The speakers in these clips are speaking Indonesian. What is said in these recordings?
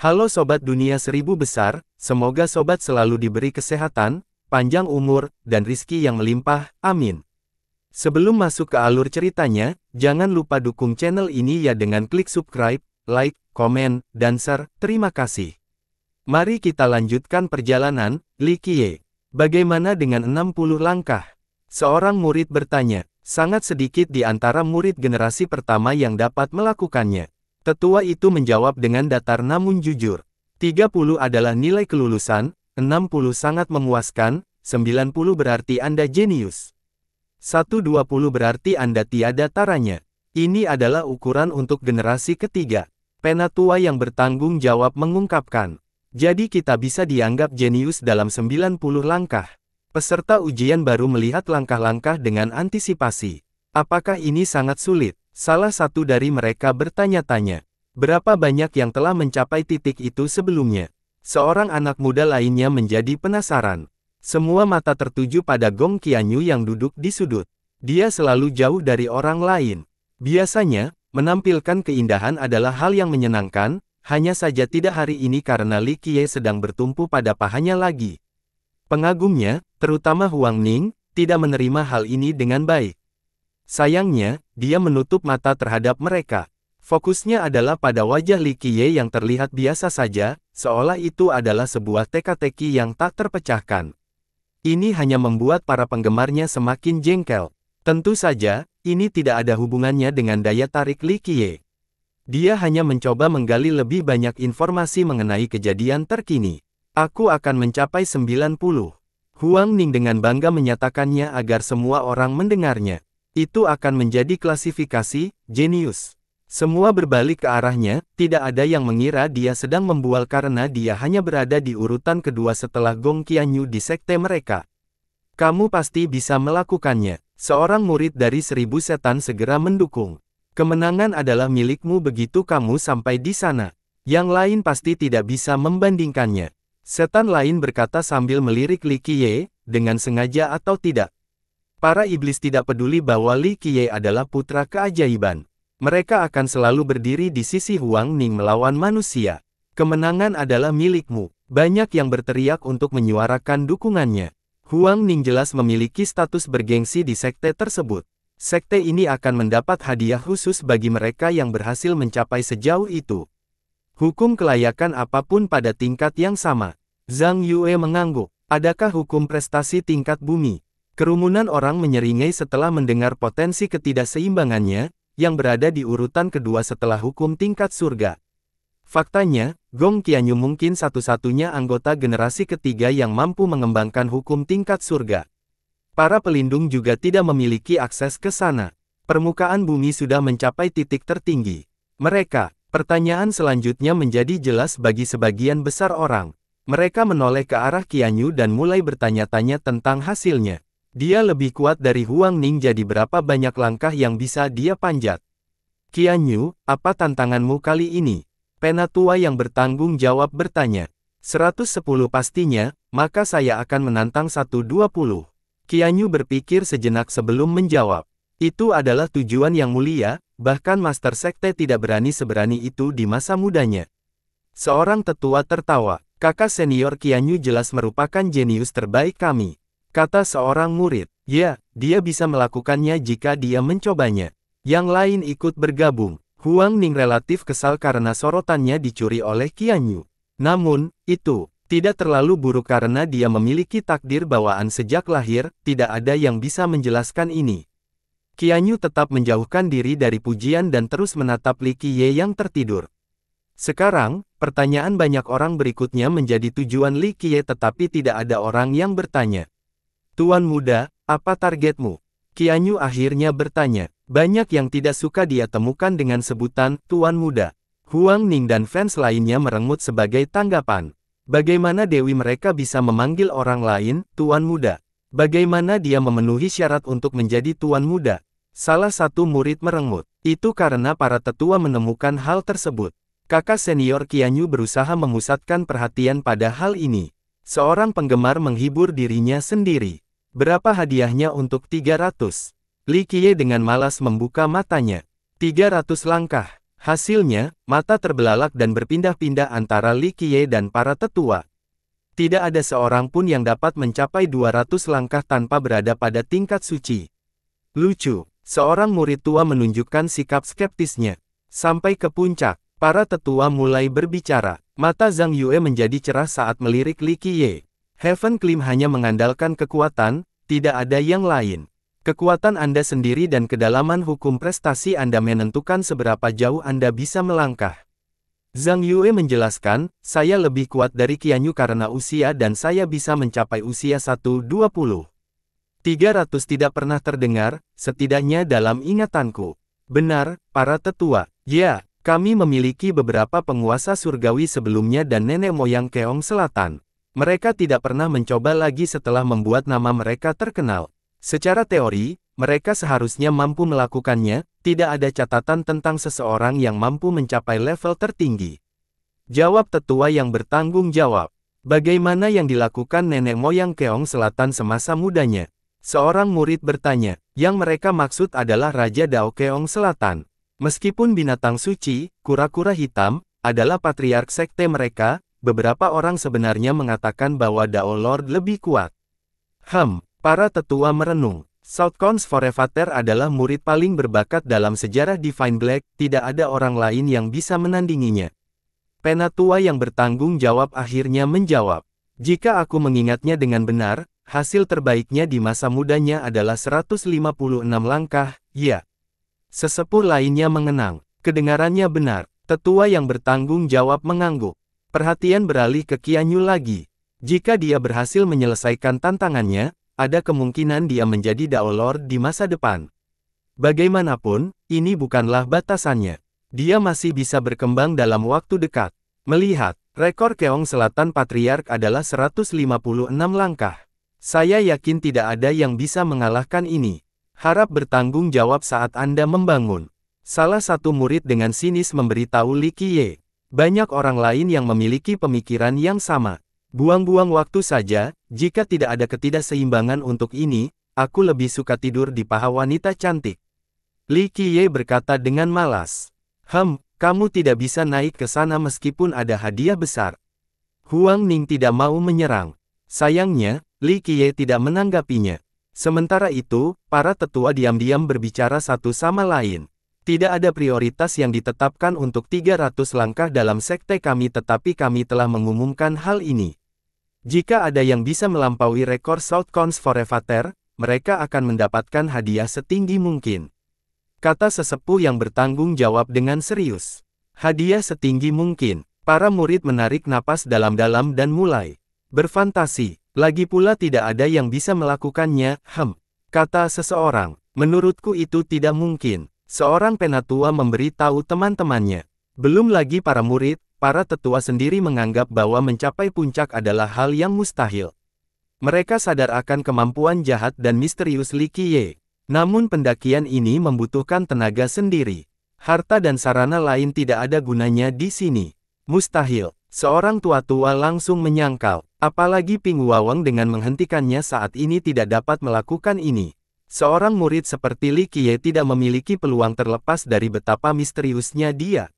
Halo Sobat Dunia Seribu Besar, semoga Sobat selalu diberi kesehatan, panjang umur, dan rizki yang melimpah, amin. Sebelum masuk ke alur ceritanya, jangan lupa dukung channel ini ya dengan klik subscribe, like, komen, dan share, terima kasih. Mari kita lanjutkan perjalanan, Likie. Bagaimana dengan 60 langkah? Seorang murid bertanya, sangat sedikit di antara murid generasi pertama yang dapat melakukannya. Tetua itu menjawab dengan datar namun jujur. 30 adalah nilai kelulusan, 60 sangat memuaskan, 90 berarti Anda jenius. 120 berarti Anda tiada taranya. Ini adalah ukuran untuk generasi ketiga. Penatua yang bertanggung jawab mengungkapkan. Jadi kita bisa dianggap jenius dalam 90 langkah. Peserta ujian baru melihat langkah-langkah dengan antisipasi. Apakah ini sangat sulit? Salah satu dari mereka bertanya-tanya, berapa banyak yang telah mencapai titik itu sebelumnya? Seorang anak muda lainnya menjadi penasaran. Semua mata tertuju pada Gong Qianyu yang duduk di sudut. Dia selalu jauh dari orang lain. Biasanya, menampilkan keindahan adalah hal yang menyenangkan, hanya saja tidak hari ini karena Li Qiye sedang bertumpu pada pahanya lagi. Pengagumnya, terutama Huang Ning, tidak menerima hal ini dengan baik. Sayangnya, dia menutup mata terhadap mereka. Fokusnya adalah pada wajah Li Qiye yang terlihat biasa saja, seolah itu adalah sebuah teka-teki yang tak terpecahkan. Ini hanya membuat para penggemarnya semakin jengkel. Tentu saja, ini tidak ada hubungannya dengan daya tarik Li Qiye. Dia hanya mencoba menggali lebih banyak informasi mengenai kejadian terkini. Aku akan mencapai 90. Huang Ning dengan bangga menyatakannya agar semua orang mendengarnya. Itu akan menjadi klasifikasi, jenius. Semua berbalik ke arahnya, tidak ada yang mengira dia sedang membual karena dia hanya berada di urutan kedua setelah Gong Qianyu di sekte mereka. Kamu pasti bisa melakukannya. Seorang murid dari seribu setan segera mendukung. Kemenangan adalah milikmu begitu kamu sampai di sana. Yang lain pasti tidak bisa membandingkannya. Setan lain berkata sambil melirik Li Qiye, dengan sengaja atau tidak, Para iblis tidak peduli bahwa Li Qiye adalah putra keajaiban. Mereka akan selalu berdiri di sisi Huang Ning melawan manusia. Kemenangan adalah milikmu. Banyak yang berteriak untuk menyuarakan dukungannya. Huang Ning jelas memiliki status bergengsi di sekte tersebut. Sekte ini akan mendapat hadiah khusus bagi mereka yang berhasil mencapai sejauh itu. Hukum kelayakan apapun pada tingkat yang sama. Zhang Yue mengangguk. Adakah hukum prestasi tingkat bumi? Kerumunan orang menyeringai setelah mendengar potensi ketidakseimbangannya, yang berada di urutan kedua setelah hukum tingkat surga. Faktanya, Gong Qianyu mungkin satu-satunya anggota generasi ketiga yang mampu mengembangkan hukum tingkat surga. Para pelindung juga tidak memiliki akses ke sana. Permukaan bumi sudah mencapai titik tertinggi. Mereka, pertanyaan selanjutnya menjadi jelas bagi sebagian besar orang. Mereka menoleh ke arah Qianyu dan mulai bertanya-tanya tentang hasilnya. Dia lebih kuat dari Huang Ning jadi berapa banyak langkah yang bisa dia panjat. Qian Yu, apa tantanganmu kali ini? Penatua yang bertanggung jawab bertanya. 110 pastinya, maka saya akan menantang 120. Qian Yu berpikir sejenak sebelum menjawab. Itu adalah tujuan yang mulia, bahkan Master Sekte tidak berani seberani itu di masa mudanya. Seorang tetua tertawa, kakak senior Qian Yu jelas merupakan jenius terbaik kami. Kata seorang murid, ya, dia bisa melakukannya jika dia mencobanya. Yang lain ikut bergabung. Huang Ning relatif kesal karena sorotannya dicuri oleh Qian Yu. Namun, itu tidak terlalu buruk karena dia memiliki takdir bawaan sejak lahir, tidak ada yang bisa menjelaskan ini. Qian Yu tetap menjauhkan diri dari pujian dan terus menatap Li Qiye yang tertidur. Sekarang, pertanyaan banyak orang berikutnya menjadi tujuan Li Qiye tetapi tidak ada orang yang bertanya. Tuan muda, apa targetmu? Kianyu akhirnya bertanya. Banyak yang tidak suka dia temukan dengan sebutan Tuan muda. Huang Ning dan fans lainnya merengut sebagai tanggapan. Bagaimana Dewi mereka bisa memanggil orang lain Tuan muda? Bagaimana dia memenuhi syarat untuk menjadi Tuan muda? Salah satu murid merengut. Itu karena para tetua menemukan hal tersebut. Kakak senior Kianyu berusaha memusatkan perhatian pada hal ini. Seorang penggemar menghibur dirinya sendiri. Berapa hadiahnya untuk 300? Li Qiye dengan malas membuka matanya. 300 langkah. Hasilnya, mata terbelalak dan berpindah-pindah antara Li Qiye dan para tetua. Tidak ada seorang pun yang dapat mencapai 200 langkah tanpa berada pada tingkat suci. Lucu, seorang murid tua menunjukkan sikap skeptisnya. Sampai ke puncak, para tetua mulai berbicara. Mata Zhang Yue menjadi cerah saat melirik Li Qiye. Heaven Klim hanya mengandalkan kekuatan, tidak ada yang lain. Kekuatan Anda sendiri dan kedalaman hukum prestasi Anda menentukan seberapa jauh Anda bisa melangkah. Zhang Yue menjelaskan, saya lebih kuat dari Qianyu karena usia dan saya bisa mencapai usia 120. 300 tidak pernah terdengar, setidaknya dalam ingatanku. Benar, para tetua. Ya, kami memiliki beberapa penguasa surgawi sebelumnya dan nenek moyang Keong Selatan. Mereka tidak pernah mencoba lagi setelah membuat nama mereka terkenal. Secara teori, mereka seharusnya mampu melakukannya, tidak ada catatan tentang seseorang yang mampu mencapai level tertinggi. Jawab tetua yang bertanggung jawab. Bagaimana yang dilakukan nenek moyang Keong Selatan semasa mudanya? Seorang murid bertanya, yang mereka maksud adalah Raja Dao Keong Selatan. Meskipun binatang suci, kura-kura hitam, adalah patriark sekte mereka, beberapa orang sebenarnya mengatakan bahwa Dao Lord lebih kuat. Hem, para tetua merenung. Southcons Forevater adalah murid paling berbakat dalam sejarah Divine Black, tidak ada orang lain yang bisa menandinginya. Penatua yang bertanggung jawab akhirnya menjawab, jika aku mengingatnya dengan benar, hasil terbaiknya di masa mudanya adalah 156 langkah, ya. Sesepuh lainnya mengenang, kedengarannya benar, tetua yang bertanggung jawab mengangguk. Perhatian beralih ke Qianyu lagi. Jika dia berhasil menyelesaikan tantangannya, ada kemungkinan dia menjadi Dao Lord di masa depan. Bagaimanapun, ini bukanlah batasannya. Dia masih bisa berkembang dalam waktu dekat. Melihat, rekor Keong Selatan Patriark adalah 156 langkah. Saya yakin tidak ada yang bisa mengalahkan ini. Harap bertanggung jawab saat Anda membangun. Salah satu murid dengan sinis memberitahu Li Qiye, banyak orang lain yang memiliki pemikiran yang sama. Buang-buang waktu saja, jika tidak ada ketidakseimbangan untuk ini, aku lebih suka tidur di paha wanita cantik. Li Qiye berkata dengan malas. Hem, kamu tidak bisa naik ke sana meskipun ada hadiah besar. Huang Ning tidak mau menyerang. Sayangnya, Li Qiye tidak menanggapinya. Sementara itu, para tetua diam-diam berbicara satu sama lain. Tidak ada prioritas yang ditetapkan untuk 300 langkah dalam sekte kami tetapi kami telah mengumumkan hal ini. Jika ada yang bisa melampaui rekor Southcons Evater, mereka akan mendapatkan hadiah setinggi mungkin. Kata sesepuh yang bertanggung jawab dengan serius. Hadiah setinggi mungkin. Para murid menarik napas dalam-dalam dan mulai berfantasi. Lagi pula tidak ada yang bisa melakukannya, hem. Kata seseorang, menurutku itu tidak mungkin. Seorang penatua memberitahu teman-temannya. Belum lagi para murid, para tetua sendiri menganggap bahwa mencapai puncak adalah hal yang mustahil. Mereka sadar akan kemampuan jahat dan misterius Li Qiye. Namun pendakian ini membutuhkan tenaga sendiri. Harta dan sarana lain tidak ada gunanya di sini. Mustahil, seorang tua-tua langsung menyangkal. Apalagi Ping Wawang dengan menghentikannya saat ini tidak dapat melakukan ini. Seorang murid seperti Li Qiye tidak memiliki peluang terlepas dari betapa misteriusnya dia.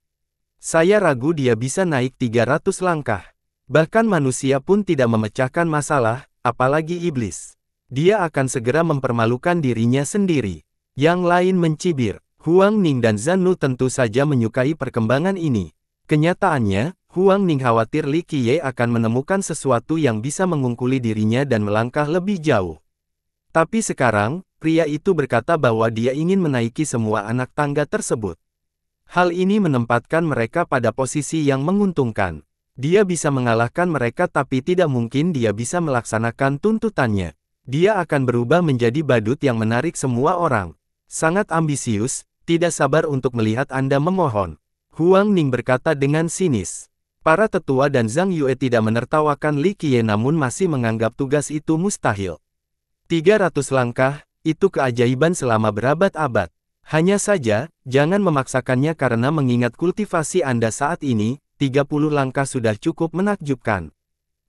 Saya ragu dia bisa naik 300 langkah. Bahkan manusia pun tidak memecahkan masalah, apalagi iblis. Dia akan segera mempermalukan dirinya sendiri. Yang lain mencibir. Huang Ning dan Zanu tentu saja menyukai perkembangan ini. Kenyataannya, Huang Ning khawatir Li Qiye akan menemukan sesuatu yang bisa mengungkuli dirinya dan melangkah lebih jauh. Tapi sekarang, pria itu berkata bahwa dia ingin menaiki semua anak tangga tersebut. Hal ini menempatkan mereka pada posisi yang menguntungkan. Dia bisa mengalahkan mereka tapi tidak mungkin dia bisa melaksanakan tuntutannya. Dia akan berubah menjadi badut yang menarik semua orang. Sangat ambisius, tidak sabar untuk melihat Anda memohon. Huang Ning berkata dengan sinis. Para tetua dan Zhang Yue tidak menertawakan Li Qiye namun masih menganggap tugas itu mustahil. 300 langkah, itu keajaiban selama berabad-abad. Hanya saja, jangan memaksakannya karena mengingat kultivasi Anda saat ini, 30 langkah sudah cukup menakjubkan.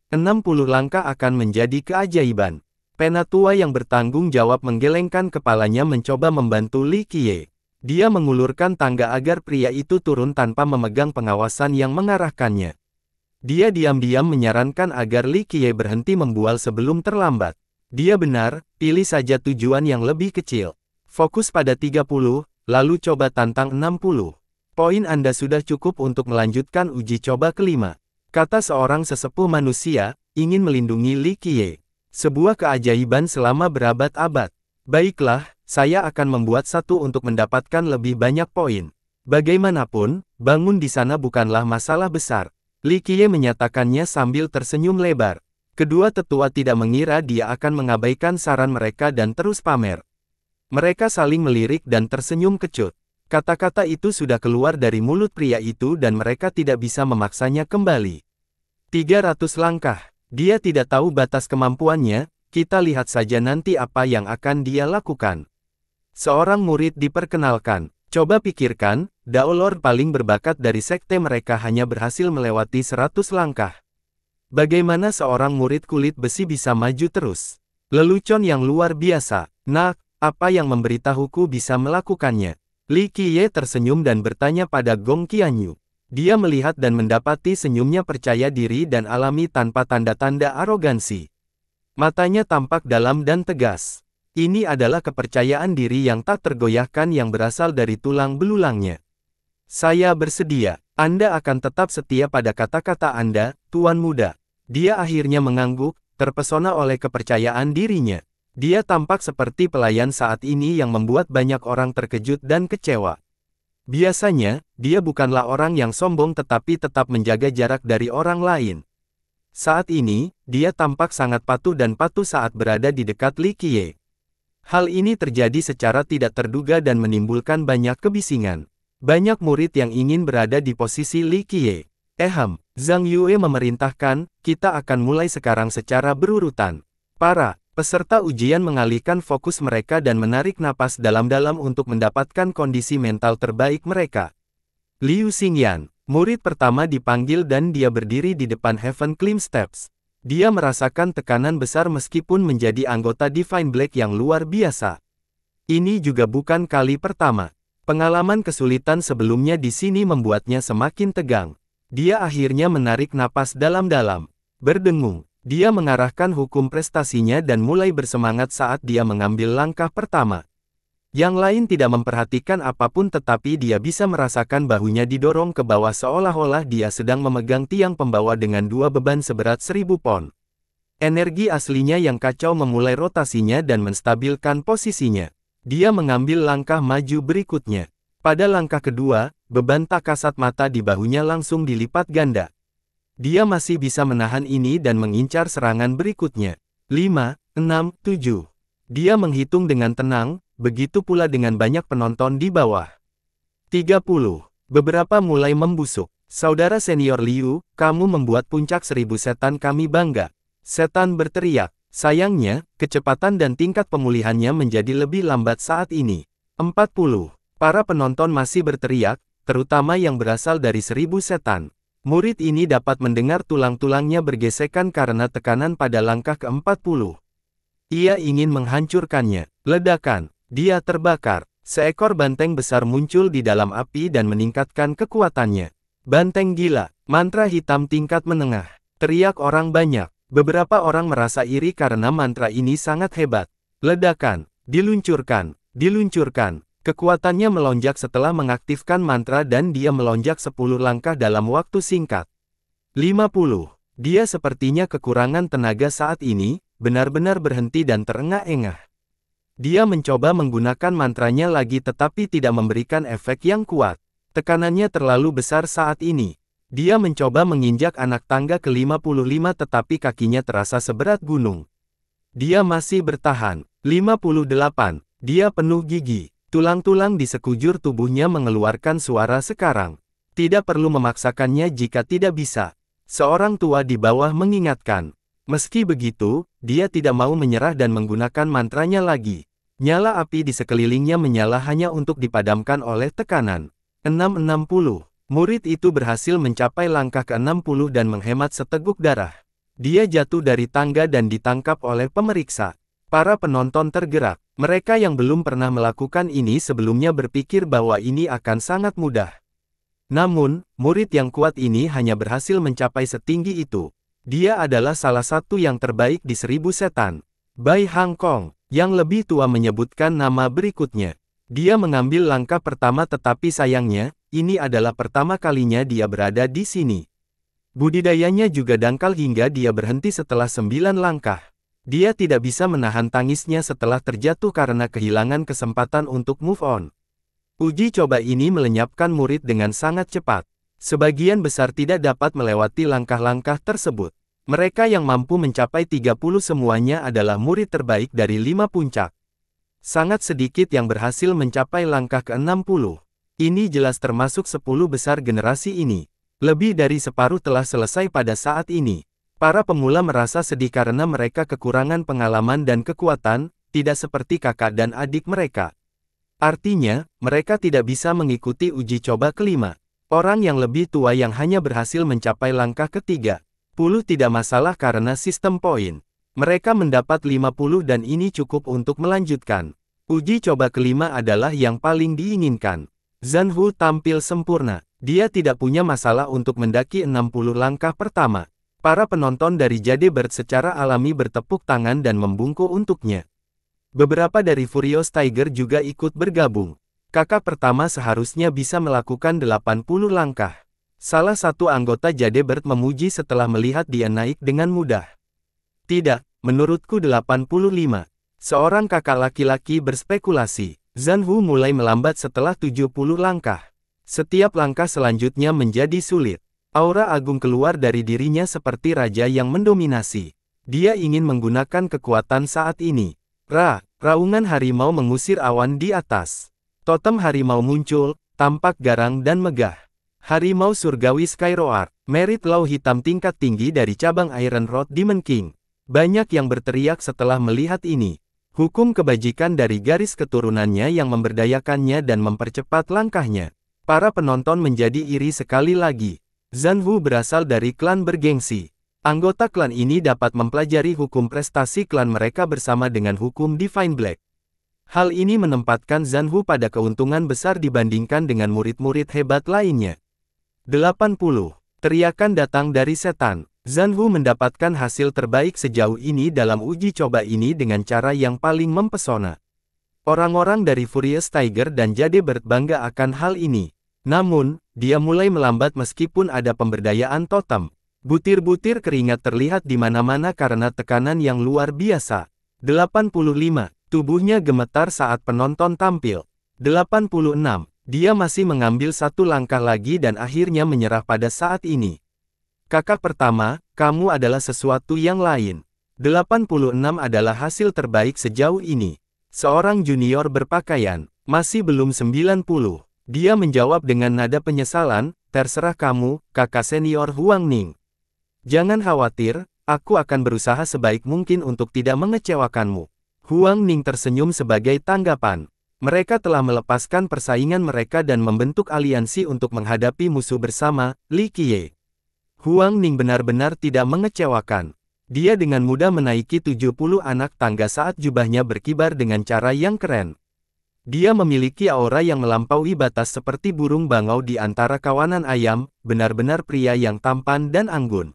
60 langkah akan menjadi keajaiban. Penatua yang bertanggung jawab menggelengkan kepalanya mencoba membantu Li Qiye. Dia mengulurkan tangga agar pria itu turun tanpa memegang pengawasan yang mengarahkannya. Dia diam-diam menyarankan agar Li Qiye berhenti membual sebelum terlambat. Dia benar, pilih saja tujuan yang lebih kecil. Fokus pada 30, lalu coba tantang 60. Poin Anda sudah cukup untuk melanjutkan uji coba kelima. Kata seorang sesepuh manusia, ingin melindungi Li Qiye. Sebuah keajaiban selama berabad-abad. Baiklah, saya akan membuat satu untuk mendapatkan lebih banyak poin. Bagaimanapun, bangun di sana bukanlah masalah besar. Li Qiye menyatakannya sambil tersenyum lebar. Kedua tetua tidak mengira dia akan mengabaikan saran mereka dan terus pamer. Mereka saling melirik dan tersenyum kecut. Kata-kata itu sudah keluar dari mulut pria itu dan mereka tidak bisa memaksanya kembali. 300 langkah. Dia tidak tahu batas kemampuannya, kita lihat saja nanti apa yang akan dia lakukan. Seorang murid diperkenalkan. Coba pikirkan, Daolor paling berbakat dari sekte mereka hanya berhasil melewati 100 langkah. Bagaimana seorang murid kulit besi bisa maju terus? Lelucon yang luar biasa. Nah, apa yang memberitahuku bisa melakukannya? Li Qiye tersenyum dan bertanya pada Gong Qianyu. Dia melihat dan mendapati senyumnya percaya diri dan alami tanpa tanda-tanda arogansi. Matanya tampak dalam dan tegas. Ini adalah kepercayaan diri yang tak tergoyahkan yang berasal dari tulang belulangnya. Saya bersedia. Anda akan tetap setia pada kata-kata Anda, Tuan Muda. Dia akhirnya mengangguk, terpesona oleh kepercayaan dirinya. Dia tampak seperti pelayan saat ini yang membuat banyak orang terkejut dan kecewa. Biasanya, dia bukanlah orang yang sombong tetapi tetap menjaga jarak dari orang lain. Saat ini, dia tampak sangat patuh dan patuh saat berada di dekat Li Qiye. Hal ini terjadi secara tidak terduga dan menimbulkan banyak kebisingan. Banyak murid yang ingin berada di posisi Li Qiye. Eham, Zhang Yue memerintahkan, kita akan mulai sekarang secara berurutan. Para peserta ujian mengalihkan fokus mereka dan menarik napas dalam-dalam untuk mendapatkan kondisi mental terbaik mereka. Liu Xingyan, murid pertama dipanggil dan dia berdiri di depan Heaven Climb Steps. Dia merasakan tekanan besar meskipun menjadi anggota Divine Black yang luar biasa. Ini juga bukan kali pertama. Pengalaman kesulitan sebelumnya di sini membuatnya semakin tegang. Dia akhirnya menarik napas dalam-dalam. Berdengung, dia mengarahkan hukum prestasinya dan mulai bersemangat saat dia mengambil langkah pertama. Yang lain tidak memperhatikan apapun tetapi dia bisa merasakan bahunya didorong ke bawah seolah-olah dia sedang memegang tiang pembawa dengan dua beban seberat seribu pon. Energi aslinya yang kacau memulai rotasinya dan menstabilkan posisinya. Dia mengambil langkah maju berikutnya. Pada langkah kedua, beban tak kasat mata di bahunya langsung dilipat ganda. Dia masih bisa menahan ini dan mengincar serangan berikutnya. 5, 6, 7. Dia menghitung dengan tenang, begitu pula dengan banyak penonton di bawah. 30. Beberapa mulai membusuk. Saudara senior Liu, kamu membuat puncak seribu setan kami bangga. Setan berteriak. Sayangnya, kecepatan dan tingkat pemulihannya menjadi lebih lambat saat ini. 40. Para penonton masih berteriak, terutama yang berasal dari seribu setan. Murid ini dapat mendengar tulang-tulangnya bergesekan karena tekanan pada langkah ke-40. Ia ingin menghancurkannya. Ledakan. Dia terbakar. Seekor banteng besar muncul di dalam api dan meningkatkan kekuatannya. Banteng gila. Mantra hitam tingkat menengah. Teriak orang banyak. Beberapa orang merasa iri karena mantra ini sangat hebat. Ledakan. Diluncurkan. Diluncurkan. Kekuatannya melonjak setelah mengaktifkan mantra dan dia melonjak 10 langkah dalam waktu singkat. 50. Dia sepertinya kekurangan tenaga saat ini, benar-benar berhenti dan terengah-engah. Dia mencoba menggunakan mantranya lagi tetapi tidak memberikan efek yang kuat. Tekanannya terlalu besar saat ini. Dia mencoba menginjak anak tangga ke-55 tetapi kakinya terasa seberat gunung. Dia masih bertahan. 58. Dia penuh gigi. Tulang-tulang di sekujur tubuhnya mengeluarkan suara sekarang. Tidak perlu memaksakannya jika tidak bisa. Seorang tua di bawah mengingatkan. Meski begitu, dia tidak mau menyerah dan menggunakan mantranya lagi. Nyala api di sekelilingnya menyala hanya untuk dipadamkan oleh tekanan. 660. Murid itu berhasil mencapai langkah ke-60 dan menghemat seteguk darah. Dia jatuh dari tangga dan ditangkap oleh pemeriksa. Para penonton tergerak. Mereka yang belum pernah melakukan ini sebelumnya berpikir bahwa ini akan sangat mudah. Namun, murid yang kuat ini hanya berhasil mencapai setinggi itu. Dia adalah salah satu yang terbaik di seribu setan. Bai Hang Kong, yang lebih tua menyebutkan nama berikutnya. Dia mengambil langkah pertama tetapi sayangnya, ini adalah pertama kalinya dia berada di sini. Budidayanya juga dangkal hingga dia berhenti setelah sembilan langkah. Dia tidak bisa menahan tangisnya setelah terjatuh karena kehilangan kesempatan untuk move on. Uji coba ini melenyapkan murid dengan sangat cepat. Sebagian besar tidak dapat melewati langkah-langkah tersebut. Mereka yang mampu mencapai 30 semuanya adalah murid terbaik dari lima puncak. Sangat sedikit yang berhasil mencapai langkah ke-60. Ini jelas termasuk 10 besar generasi ini. Lebih dari separuh telah selesai pada saat ini. Para pemula merasa sedih karena mereka kekurangan pengalaman dan kekuatan, tidak seperti kakak dan adik mereka. Artinya, mereka tidak bisa mengikuti uji coba kelima. Orang yang lebih tua yang hanya berhasil mencapai langkah ketiga. Puluh tidak masalah karena sistem poin. Mereka mendapat 50 dan ini cukup untuk melanjutkan. Uji coba kelima adalah yang paling diinginkan. Zanhu tampil sempurna. Dia tidak punya masalah untuk mendaki 60 langkah pertama. Para penonton dari Jade Bird secara alami bertepuk tangan dan membungkuk untuknya. Beberapa dari Furious Tiger juga ikut bergabung. Kakak pertama seharusnya bisa melakukan 80 langkah. Salah satu anggota Jade Bird memuji setelah melihat dia naik dengan mudah. Tidak, menurutku 85. Seorang kakak laki-laki berspekulasi. Wu mulai melambat setelah 70 langkah. Setiap langkah selanjutnya menjadi sulit. Aura agung keluar dari dirinya seperti raja yang mendominasi. Dia ingin menggunakan kekuatan saat ini. Ra, raungan harimau mengusir awan di atas. Totem harimau muncul, tampak garang dan megah. Harimau surgawi Skyroar, merit law hitam tingkat tinggi dari cabang Iron Rod Demon King. Banyak yang berteriak setelah melihat ini. Hukum kebajikan dari garis keturunannya yang memberdayakannya dan mempercepat langkahnya. Para penonton menjadi iri sekali lagi. Zan berasal dari klan bergengsi. Anggota klan ini dapat mempelajari hukum prestasi klan mereka bersama dengan hukum Divine Black. Hal ini menempatkan Zan pada keuntungan besar dibandingkan dengan murid-murid hebat lainnya. 80. Teriakan datang dari setan. Zan mendapatkan hasil terbaik sejauh ini dalam uji coba ini dengan cara yang paling mempesona. Orang-orang dari Furious Tiger dan Jade berbangga akan hal ini. Namun, dia mulai melambat meskipun ada pemberdayaan totem. Butir-butir keringat terlihat di mana-mana karena tekanan yang luar biasa. 85. Tubuhnya gemetar saat penonton tampil. 86. Dia masih mengambil satu langkah lagi dan akhirnya menyerah pada saat ini. Kakak pertama, kamu adalah sesuatu yang lain. 86 adalah hasil terbaik sejauh ini. Seorang junior berpakaian, masih belum 90. Dia menjawab dengan nada penyesalan, terserah kamu, kakak senior Huang Ning. Jangan khawatir, aku akan berusaha sebaik mungkin untuk tidak mengecewakanmu. Huang Ning tersenyum sebagai tanggapan. Mereka telah melepaskan persaingan mereka dan membentuk aliansi untuk menghadapi musuh bersama, Li Qiye. Huang Ning benar-benar tidak mengecewakan. Dia dengan mudah menaiki 70 anak tangga saat jubahnya berkibar dengan cara yang keren. Dia memiliki aura yang melampaui batas seperti burung bangau di antara kawanan ayam, benar-benar pria yang tampan dan anggun.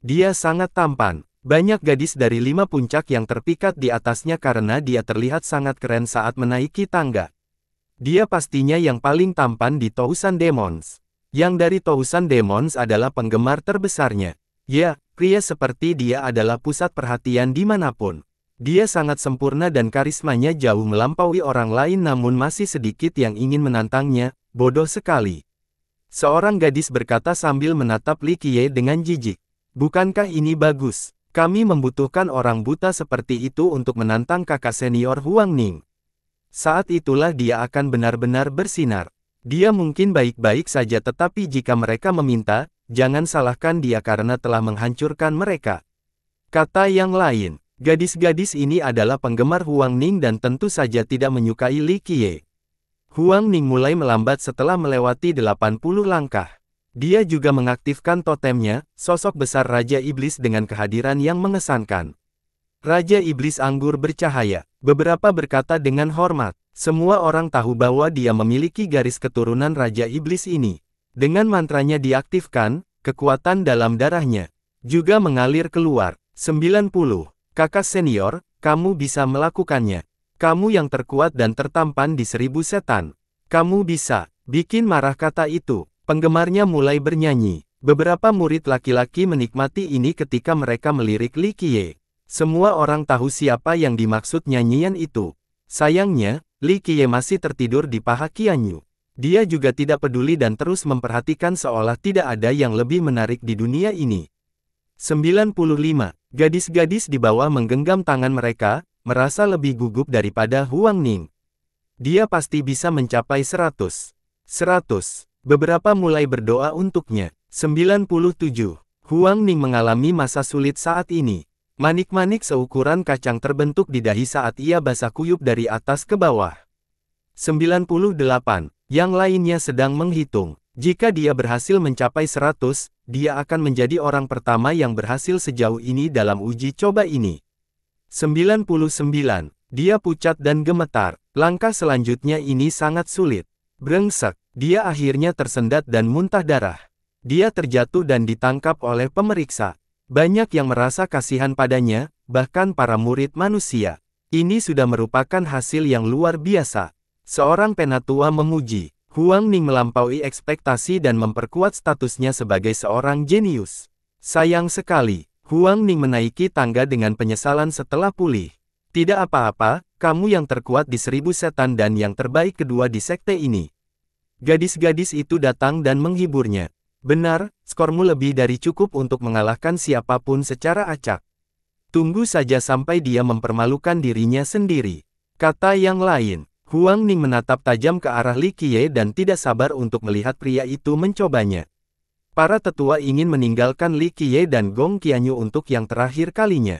Dia sangat tampan. Banyak gadis dari lima puncak yang terpikat di atasnya karena dia terlihat sangat keren saat menaiki tangga. Dia pastinya yang paling tampan di Tousan Demons. Yang dari Tousan Demons adalah penggemar terbesarnya. Ya, pria seperti dia adalah pusat perhatian dimanapun. Dia sangat sempurna dan karismanya jauh melampaui orang lain namun masih sedikit yang ingin menantangnya, bodoh sekali. Seorang gadis berkata sambil menatap Li Qiye dengan jijik. Bukankah ini bagus? Kami membutuhkan orang buta seperti itu untuk menantang kakak senior Huang Ning. Saat itulah dia akan benar-benar bersinar. Dia mungkin baik-baik saja tetapi jika mereka meminta, jangan salahkan dia karena telah menghancurkan mereka. Kata yang lain, Gadis-gadis ini adalah penggemar Huang Ning dan tentu saja tidak menyukai Li Qiye. Huang Ning mulai melambat setelah melewati 80 langkah. Dia juga mengaktifkan totemnya, sosok besar Raja Iblis dengan kehadiran yang mengesankan. Raja Iblis Anggur bercahaya. Beberapa berkata dengan hormat, semua orang tahu bahwa dia memiliki garis keturunan Raja Iblis ini. Dengan mantranya diaktifkan, kekuatan dalam darahnya juga mengalir keluar. 90. Kakak senior, kamu bisa melakukannya. Kamu yang terkuat dan tertampan di seribu setan. Kamu bisa, bikin marah kata itu. Penggemarnya mulai bernyanyi. Beberapa murid laki-laki menikmati ini ketika mereka melirik Li Qiye. Semua orang tahu siapa yang dimaksud nyanyian itu. Sayangnya, Li Qiye masih tertidur di paha Qianyu. Dia juga tidak peduli dan terus memperhatikan seolah tidak ada yang lebih menarik di dunia ini. 95. Gadis-gadis di bawah menggenggam tangan mereka, merasa lebih gugup daripada Huang Ning. Dia pasti bisa mencapai 100. 100. Beberapa mulai berdoa untuknya. 97. Huang Ning mengalami masa sulit saat ini. Manik-manik seukuran kacang terbentuk di dahi saat ia basah kuyup dari atas ke bawah. 98. Yang lainnya sedang menghitung. Jika dia berhasil mencapai 100, dia akan menjadi orang pertama yang berhasil sejauh ini dalam uji coba ini. 99. Dia pucat dan gemetar. Langkah selanjutnya ini sangat sulit. Brengsek, dia akhirnya tersendat dan muntah darah. Dia terjatuh dan ditangkap oleh pemeriksa. Banyak yang merasa kasihan padanya, bahkan para murid manusia. Ini sudah merupakan hasil yang luar biasa. Seorang penatua memuji. Huang Ning melampaui ekspektasi dan memperkuat statusnya sebagai seorang jenius. Sayang sekali, Huang Ning menaiki tangga dengan penyesalan setelah pulih. Tidak apa-apa, kamu yang terkuat di seribu setan dan yang terbaik kedua di sekte ini. Gadis-gadis itu datang dan menghiburnya. Benar, skormu lebih dari cukup untuk mengalahkan siapapun secara acak. Tunggu saja sampai dia mempermalukan dirinya sendiri. Kata yang lain, Huang Ning menatap tajam ke arah Li Qiye dan tidak sabar untuk melihat pria itu mencobanya. Para tetua ingin meninggalkan Li Qiye dan Gong Qianyu untuk yang terakhir kalinya.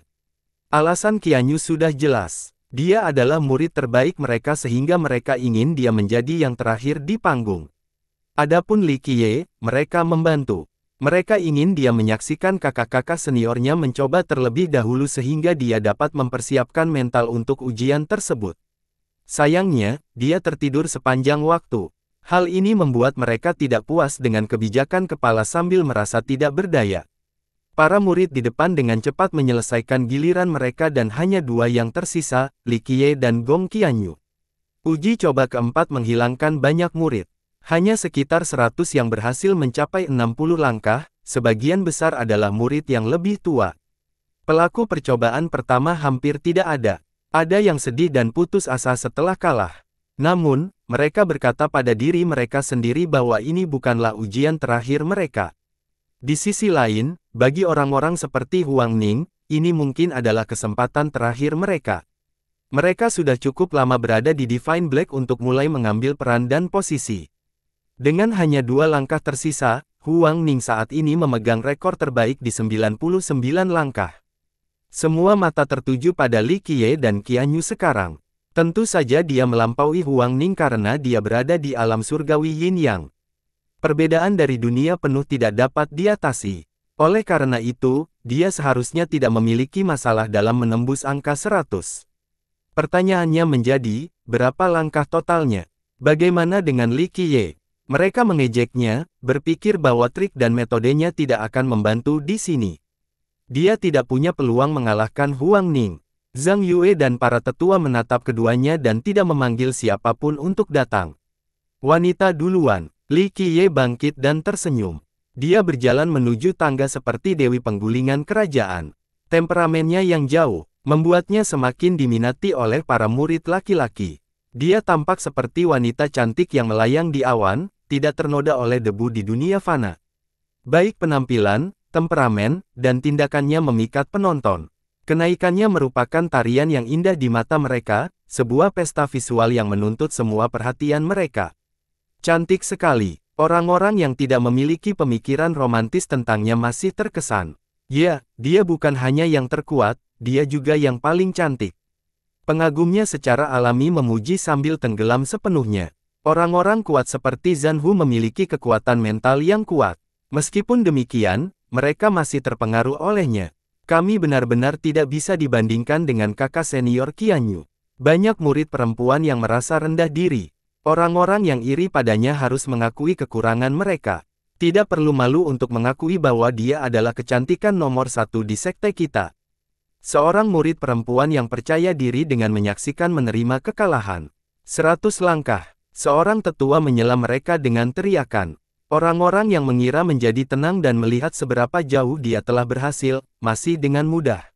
Alasan Qianyu sudah jelas. Dia adalah murid terbaik mereka sehingga mereka ingin dia menjadi yang terakhir di panggung. Adapun Li Qiye, mereka membantu. Mereka ingin dia menyaksikan kakak-kakak seniornya mencoba terlebih dahulu sehingga dia dapat mempersiapkan mental untuk ujian tersebut. Sayangnya, dia tertidur sepanjang waktu. Hal ini membuat mereka tidak puas dengan kebijakan kepala sambil merasa tidak berdaya. Para murid di depan dengan cepat menyelesaikan giliran mereka dan hanya dua yang tersisa, Li Qiye dan Gong Qianyu. Uji coba keempat menghilangkan banyak murid. Hanya sekitar 100 yang berhasil mencapai 60 langkah, sebagian besar adalah murid yang lebih tua. Pelaku percobaan pertama hampir tidak ada. Ada yang sedih dan putus asa setelah kalah. Namun, mereka berkata pada diri mereka sendiri bahwa ini bukanlah ujian terakhir mereka. Di sisi lain, bagi orang-orang seperti Huang Ning, ini mungkin adalah kesempatan terakhir mereka. Mereka sudah cukup lama berada di Divine Black untuk mulai mengambil peran dan posisi. Dengan hanya dua langkah tersisa, Huang Ning saat ini memegang rekor terbaik di 99 langkah. Semua mata tertuju pada Li Qiye dan Qianyu sekarang. Tentu saja dia melampaui Huang Ning karena dia berada di alam surgawi Yin Yang. Perbedaan dari dunia penuh tidak dapat diatasi. Oleh karena itu, dia seharusnya tidak memiliki masalah dalam menembus angka 100. Pertanyaannya menjadi, berapa langkah totalnya? Bagaimana dengan Li Qiye? Mereka mengejeknya, berpikir bahwa trik dan metodenya tidak akan membantu di sini. Dia tidak punya peluang mengalahkan Huang Ning. Zhang Yue dan para tetua menatap keduanya dan tidak memanggil siapapun untuk datang. Wanita duluan, Li Qiye bangkit dan tersenyum. Dia berjalan menuju tangga seperti Dewi Penggulingan Kerajaan. Temperamennya yang jauh, membuatnya semakin diminati oleh para murid laki-laki. Dia tampak seperti wanita cantik yang melayang di awan, tidak ternoda oleh debu di dunia fana. Baik penampilan, temperamen, dan tindakannya memikat penonton. Kenaikannya merupakan tarian yang indah di mata mereka, sebuah pesta visual yang menuntut semua perhatian mereka. Cantik sekali, orang-orang yang tidak memiliki pemikiran romantis tentangnya masih terkesan. Ya, dia bukan hanya yang terkuat, dia juga yang paling cantik. Pengagumnya secara alami memuji sambil tenggelam sepenuhnya. Orang-orang kuat seperti Zanhu memiliki kekuatan mental yang kuat. Meskipun demikian, mereka masih terpengaruh olehnya. Kami benar-benar tidak bisa dibandingkan dengan kakak senior Kianyu. Banyak murid perempuan yang merasa rendah diri. Orang-orang yang iri padanya harus mengakui kekurangan mereka. Tidak perlu malu untuk mengakui bahwa dia adalah kecantikan nomor satu di sekte kita. Seorang murid perempuan yang percaya diri dengan menyaksikan menerima kekalahan. Seratus langkah, seorang tetua menyela mereka dengan teriakan. Orang-orang yang mengira menjadi tenang dan melihat seberapa jauh dia telah berhasil, masih dengan mudah.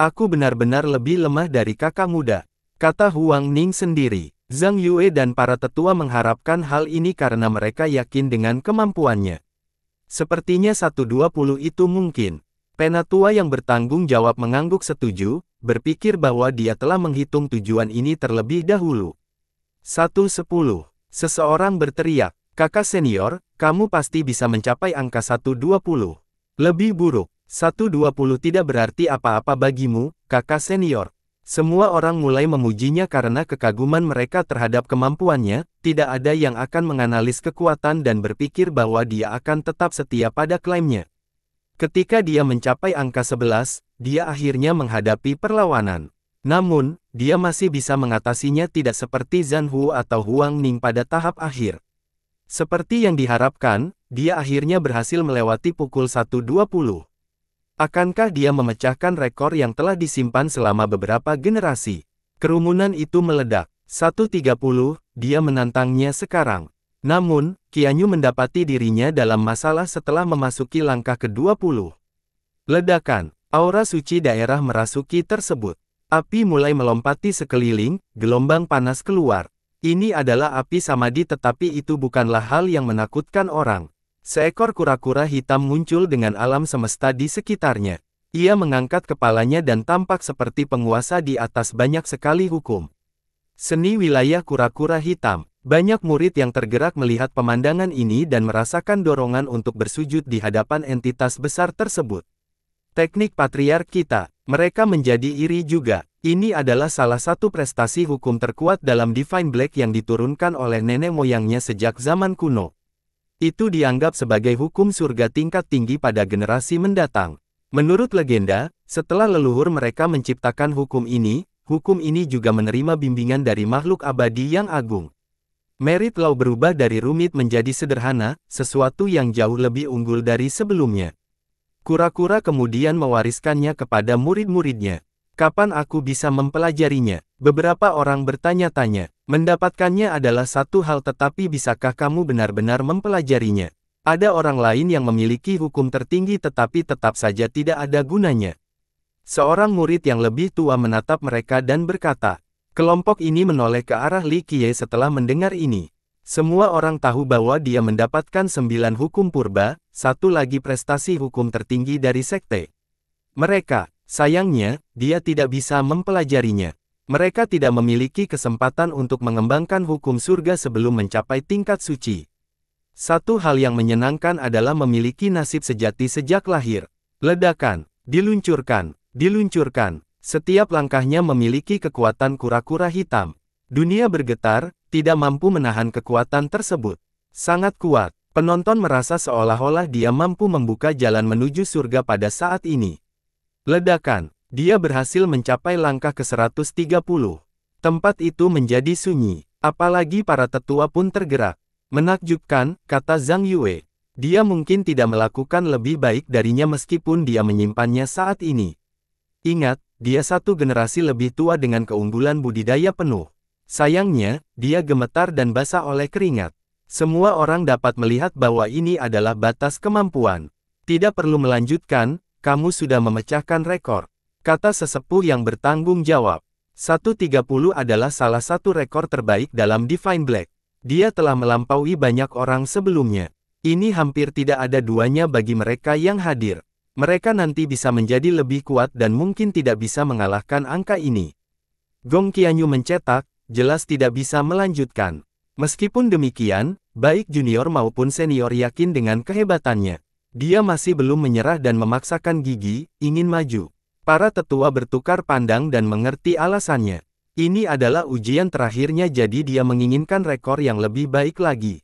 Aku benar-benar lebih lemah dari kakak muda, kata Huang Ning sendiri. Zhang Yue dan para tetua mengharapkan hal ini karena mereka yakin dengan kemampuannya. Sepertinya 120 itu mungkin. Penatua yang bertanggung jawab mengangguk setuju, berpikir bahwa dia telah menghitung tujuan ini terlebih dahulu. 110. Seseorang berteriak, Kakak senior, kamu pasti bisa mencapai angka 120. Lebih buruk, 120 tidak berarti apa-apa bagimu, kakak senior. Semua orang mulai memujinya karena kekaguman mereka terhadap kemampuannya, tidak ada yang akan menganalisis kekuatan dan berpikir bahwa dia akan tetap setia pada klaimnya. Ketika dia mencapai angka 11, dia akhirnya menghadapi perlawanan. Namun, dia masih bisa mengatasinya tidak seperti Zhan Hu atau Huang Ning pada tahap akhir. Seperti yang diharapkan, dia akhirnya berhasil melewati pukul 1.20. Akankah dia memecahkan rekor yang telah disimpan selama beberapa generasi? Kerumunan itu meledak. 1.30, dia menantangnya sekarang. Namun, Kianyu mendapati dirinya dalam masalah setelah memasuki langkah ke-20. Ledakan, aura suci daerah merasuki tersebut. Api mulai melompati sekeliling, gelombang panas keluar. Ini adalah api samadi tetapi itu bukanlah hal yang menakutkan orang. Seekor kura-kura hitam muncul dengan alam semesta di sekitarnya. Ia mengangkat kepalanya dan tampak seperti penguasa di atas banyak sekali hukum. Seni wilayah kura-kura hitam. Banyak murid yang tergerak melihat pemandangan ini dan merasakan dorongan untuk bersujud di hadapan entitas besar tersebut. Teknik patriark kita, mereka menjadi iri juga. Ini adalah salah satu prestasi hukum terkuat dalam Divine Black yang diturunkan oleh nenek moyangnya sejak zaman kuno. Itu dianggap sebagai hukum surga tingkat tinggi pada generasi mendatang. Menurut legenda, setelah leluhur mereka menciptakan hukum ini, hukum ini juga menerima bimbingan dari makhluk abadi yang agung. Merit Law berubah dari rumit menjadi sederhana, sesuatu yang jauh lebih unggul dari sebelumnya. Kura-kura kemudian mewariskannya kepada murid-muridnya. Kapan aku bisa mempelajarinya? Beberapa orang bertanya-tanya. Mendapatkannya adalah satu hal tetapi bisakah kamu benar-benar mempelajarinya? Ada orang lain yang memiliki hukum tertinggi tetapi tetap saja tidak ada gunanya. Seorang murid yang lebih tua menatap mereka dan berkata, Kelompok ini menoleh ke arah Li Qiye setelah mendengar ini. Semua orang tahu bahwa dia mendapatkan sembilan hukum purba, satu lagi prestasi hukum tertinggi dari sekte. Mereka, Sayangnya, dia tidak bisa mempelajarinya. Mereka tidak memiliki kesempatan untuk mengembangkan hukum surga sebelum mencapai tingkat suci. Satu hal yang menyenangkan adalah memiliki nasib sejati sejak lahir. Ledakan, diluncurkan, diluncurkan, setiap langkahnya memiliki kekuatan kura-kura hitam. Dunia bergetar, tidak mampu menahan kekuatan tersebut. Sangat kuat, penonton merasa seolah-olah dia mampu membuka jalan menuju surga pada saat ini. Ledakan, dia berhasil mencapai langkah ke-130. Tempat itu menjadi sunyi, apalagi para tetua pun tergerak. Menakjubkan, kata Zhang Yue. Dia mungkin tidak melakukan lebih baik darinya meskipun dia menyimpannya saat ini. Ingat, dia satu generasi lebih tua dengan keunggulan budidaya penuh. Sayangnya, dia gemetar dan basah oleh keringat. Semua orang dapat melihat bahwa ini adalah batas kemampuan. Tidak perlu melanjutkan, kamu sudah memecahkan rekor. Kata sesepuh yang bertanggung jawab. 1.30 adalah salah satu rekor terbaik dalam Divine Black. Dia telah melampaui banyak orang sebelumnya. Ini hampir tidak ada duanya bagi mereka yang hadir. Mereka nanti bisa menjadi lebih kuat dan mungkin tidak bisa mengalahkan angka ini. Gong Qianyu mencetak, jelas tidak bisa melanjutkan. Meskipun demikian, baik junior maupun senior yakin dengan kehebatannya. Dia masih belum menyerah dan memaksakan gigi, ingin maju. Para tetua bertukar pandang dan mengerti alasannya. Ini adalah ujian terakhirnya jadi dia menginginkan rekor yang lebih baik lagi.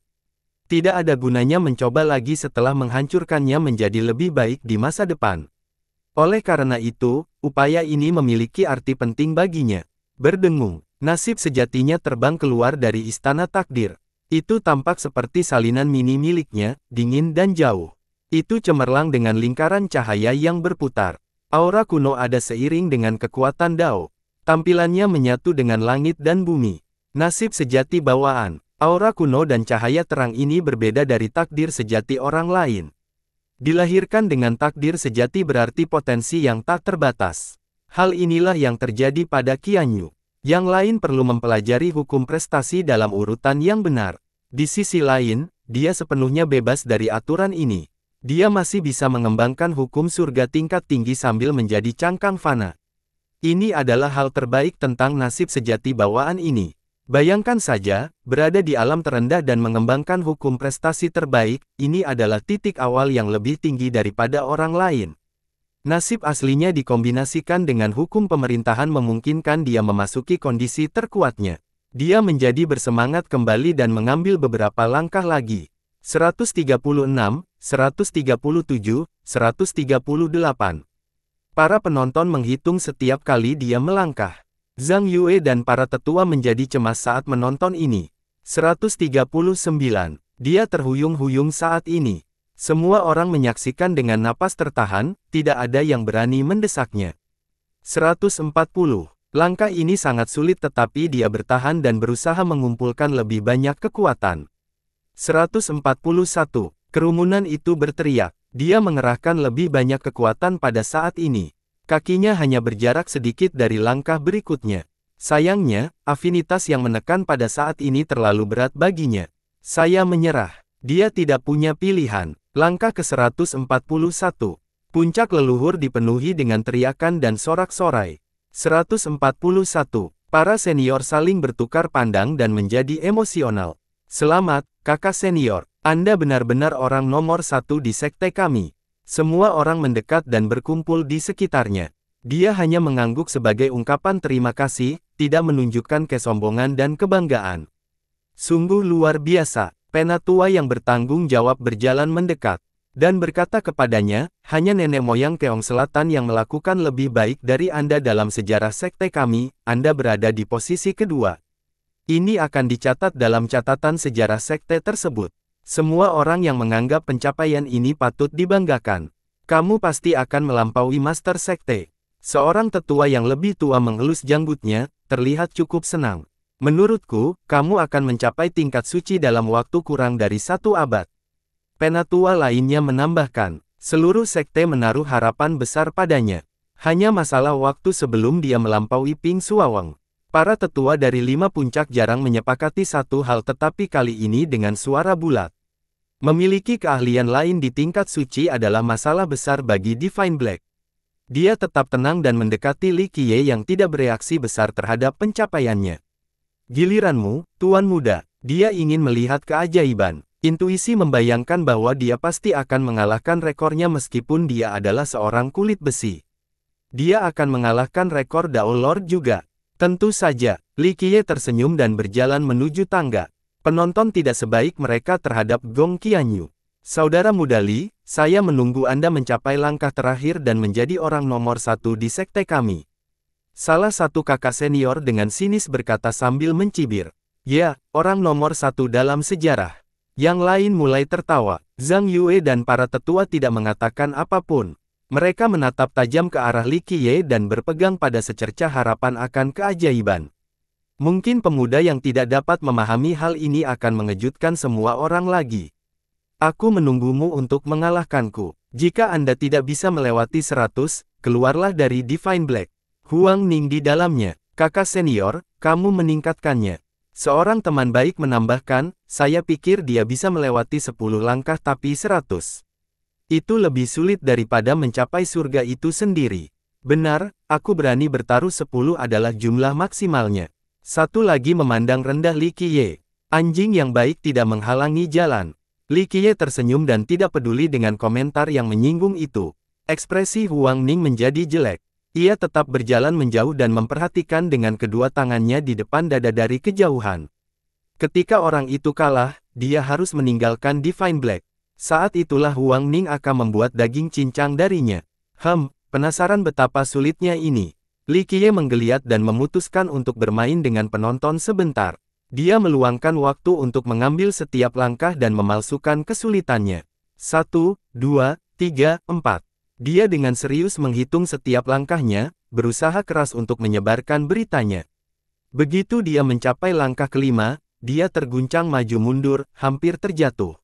Tidak ada gunanya mencoba lagi setelah menghancurkannya menjadi lebih baik di masa depan. Oleh karena itu, upaya ini memiliki arti penting baginya. Berdengung, nasib sejatinya terbang keluar dari istana takdir. Itu tampak seperti salinan mini miliknya, dingin dan jauh. Itu cemerlang dengan lingkaran cahaya yang berputar. Aura kuno ada seiring dengan kekuatan Dao. Tampilannya menyatu dengan langit dan bumi. Nasib sejati bawaan, aura kuno dan cahaya terang ini berbeda dari takdir sejati orang lain. Dilahirkan dengan takdir sejati berarti potensi yang tak terbatas. Hal inilah yang terjadi pada Kianyu. Yang lain perlu mempelajari hukum prestasi dalam urutan yang benar. Di sisi lain, dia sepenuhnya bebas dari aturan ini. Dia masih bisa mengembangkan hukum surga tingkat tinggi sambil menjadi cangkang fana. Ini adalah hal terbaik tentang nasib sejati bawaan ini. Bayangkan saja, berada di alam terendah dan mengembangkan hukum prestasi terbaik, ini adalah titik awal yang lebih tinggi daripada orang lain. Nasib aslinya dikombinasikan dengan hukum pemerintahan memungkinkan dia memasuki kondisi terkuatnya. Dia menjadi bersemangat kembali dan mengambil beberapa langkah lagi. 136, 137, 138. Para penonton menghitung setiap kali dia melangkah. Zhang Yue dan para tetua menjadi cemas saat menonton ini. 139. Dia terhuyung-huyung saat ini. Semua orang menyaksikan dengan napas tertahan, tidak ada yang berani mendesaknya. 140. Langkah ini sangat sulit tetapi dia bertahan dan berusaha mengumpulkan lebih banyak kekuatan. 141. Kerumunan itu berteriak. Dia mengerahkan lebih banyak kekuatan pada saat ini. Kakinya hanya berjarak sedikit dari langkah berikutnya. Sayangnya, afinitas yang menekan pada saat ini terlalu berat baginya. Saya menyerah. Dia tidak punya pilihan. Langkah ke-141. Puncak leluhur dipenuhi dengan teriakan dan sorak-sorai. 141. Para senior saling bertukar pandang dan menjadi emosional. Selamat, Kakak senior, Anda benar-benar orang nomor satu di sekte kami. Semua orang mendekat dan berkumpul di sekitarnya. Dia hanya mengangguk sebagai ungkapan terima kasih, tidak menunjukkan kesombongan dan kebanggaan. Sungguh luar biasa, penatua yang bertanggung jawab berjalan mendekat. Dan berkata kepadanya, hanya nenek moyang Keong Selatan yang melakukan lebih baik dari Anda dalam sejarah sekte kami, Anda berada di posisi kedua. Ini akan dicatat dalam catatan sejarah sekte tersebut. Semua orang yang menganggap pencapaian ini patut dibanggakan. Kamu pasti akan melampaui master sekte. Seorang tetua yang lebih tua mengelus janggutnya, terlihat cukup senang. Menurutku, kamu akan mencapai tingkat suci dalam waktu kurang dari satu abad. Penatua lainnya menambahkan, seluruh sekte menaruh harapan besar padanya. Hanya masalah waktu sebelum dia melampaui Ping Suawang. Para tetua dari lima puncak jarang menyepakati satu hal tetapi kali ini dengan suara bulat. Memiliki keahlian lain di tingkat suci adalah masalah besar bagi Divine Black. Dia tetap tenang dan mendekati Li Qiye yang tidak bereaksi besar terhadap pencapaiannya. Giliranmu, Tuan Muda. Dia ingin melihat keajaiban. Intuisi membayangkan bahwa dia pasti akan mengalahkan rekornya meskipun dia adalah seorang kulit besi. Dia akan mengalahkan rekor Dao Lord juga. Tentu saja, Li Qiye tersenyum dan berjalan menuju tangga. Penonton tidak sebaik mereka terhadap Gong Qianyu. Saudara muda Li, saya menunggu Anda mencapai langkah terakhir dan menjadi orang nomor satu di sekte kami. Salah satu kakak senior dengan sinis berkata sambil mencibir. Ya, orang nomor satu dalam sejarah. Yang lain mulai tertawa. Zhang Yue dan para tetua tidak mengatakan apapun. Mereka menatap tajam ke arah Li Qiye dan berpegang pada secerca harapan akan keajaiban. Mungkin pemuda yang tidak dapat memahami hal ini akan mengejutkan semua orang lagi. Aku menunggumu untuk mengalahkanku. Jika Anda tidak bisa melewati seratus, keluarlah dari Divine Black. Huang Ning di dalamnya. Kakak senior, kamu meningkatkannya. Seorang teman baik menambahkan, saya pikir dia bisa melewati sepuluh langkah tapi seratus. Itu lebih sulit daripada mencapai surga itu sendiri. Benar, aku berani bertaruh 10 adalah jumlah maksimalnya. Satu lagi memandang rendah Li Qiye. Anjing yang baik tidak menghalangi jalan. Li Qiye tersenyum dan tidak peduli dengan komentar yang menyinggung itu. Ekspresi Huang Ning menjadi jelek. Ia tetap berjalan menjauh dan memperhatikan dengan kedua tangannya di depan dada dari kejauhan. Ketika orang itu kalah, dia harus meninggalkan Divine Black. Saat itulah Huang Ning akan membuat daging cincang darinya. Hem, penasaran betapa sulitnya ini. Li Qiye menggeliat dan memutuskan untuk bermain dengan penonton sebentar. Dia meluangkan waktu untuk mengambil setiap langkah dan memalsukan kesulitannya. Satu, dua, tiga, empat. Dia dengan serius menghitung setiap langkahnya, berusaha keras untuk menyebarkan beritanya. Begitu dia mencapai langkah kelima, dia terguncang maju mundur, hampir terjatuh.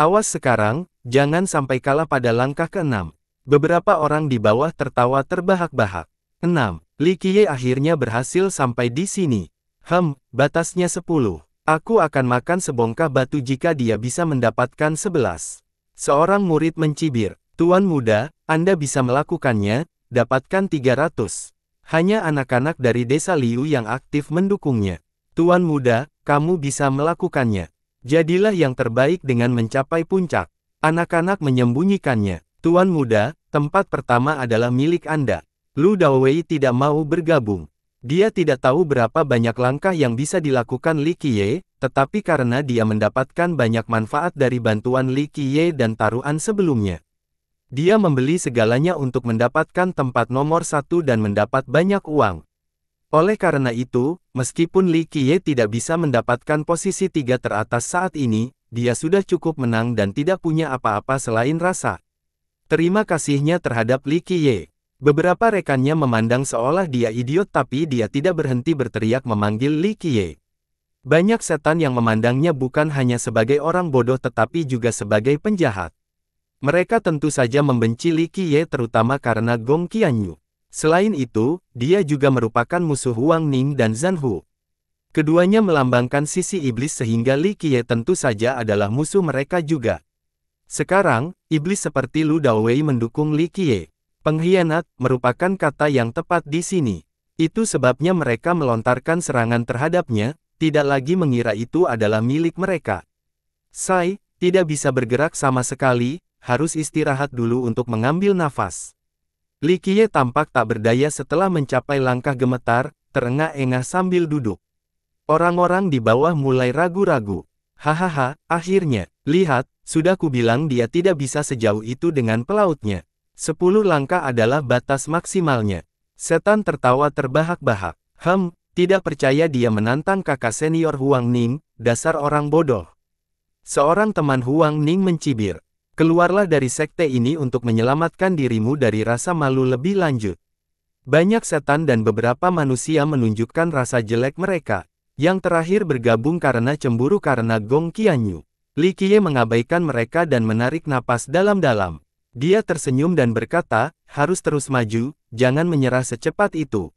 Awas sekarang, jangan sampai kalah pada langkah keenam. Beberapa orang di bawah tertawa terbahak-bahak. 6. Qiye akhirnya berhasil sampai di sini. Hem, batasnya 10. Aku akan makan sebongkah batu jika dia bisa mendapatkan 11. Seorang murid mencibir, Tuan muda, Anda bisa melakukannya, dapatkan 300. Hanya anak-anak dari desa Liu yang aktif mendukungnya. Tuan muda, kamu bisa melakukannya. Jadilah yang terbaik dengan mencapai puncak. Anak-anak menyembunyikannya. Tuan muda, tempat pertama adalah milik Anda. Lu Dawei tidak mau bergabung. Dia tidak tahu berapa banyak langkah yang bisa dilakukan Li Qiye, tetapi karena dia mendapatkan banyak manfaat dari bantuan Li Qiye dan taruhan sebelumnya. Dia membeli segalanya untuk mendapatkan tempat nomor satu dan mendapat banyak uang. Oleh karena itu, meskipun Li Qiye tidak bisa mendapatkan posisi tiga teratas saat ini, dia sudah cukup menang dan tidak punya apa-apa selain rasa. Terima kasihnya terhadap Li Qiye. Beberapa rekannya memandang seolah dia idiot tapi dia tidak berhenti berteriak memanggil Li Qiye. Banyak setan yang memandangnya bukan hanya sebagai orang bodoh tetapi juga sebagai penjahat. Mereka tentu saja membenci Li Qiye terutama karena Gong Qianyu. Selain itu, dia juga merupakan musuh Wang Ning dan Zhan Hu. Keduanya melambangkan sisi iblis sehingga Li Qiye tentu saja adalah musuh mereka juga. Sekarang, iblis seperti Lu Daowei mendukung Li Qiye. Pengkhianat merupakan kata yang tepat di sini. Itu sebabnya mereka melontarkan serangan terhadapnya, tidak lagi mengira itu adalah milik mereka. Sai, tidak bisa bergerak sama sekali, harus istirahat dulu untuk mengambil nafas. Li Qiye tampak tak berdaya setelah mencapai langkah gemetar, terengah-engah sambil duduk. Orang-orang di bawah mulai ragu-ragu. Hahaha, akhirnya, lihat, sudah kubilang dia tidak bisa sejauh itu dengan pelautnya. Sepuluh langkah adalah batas maksimalnya. Setan tertawa terbahak-bahak. Hem, tidak percaya dia menantang kakak senior Huang Ning, dasar orang bodoh. Seorang teman Huang Ning mencibir. Keluarlah dari sekte ini untuk menyelamatkan dirimu dari rasa malu lebih lanjut. Banyak setan dan beberapa manusia menunjukkan rasa jelek mereka, yang terakhir bergabung karena cemburu karena Gong Qianyu. Li Qiye mengabaikan mereka dan menarik napas dalam-dalam. Dia tersenyum dan berkata, harus terus maju, jangan menyerah secepat itu.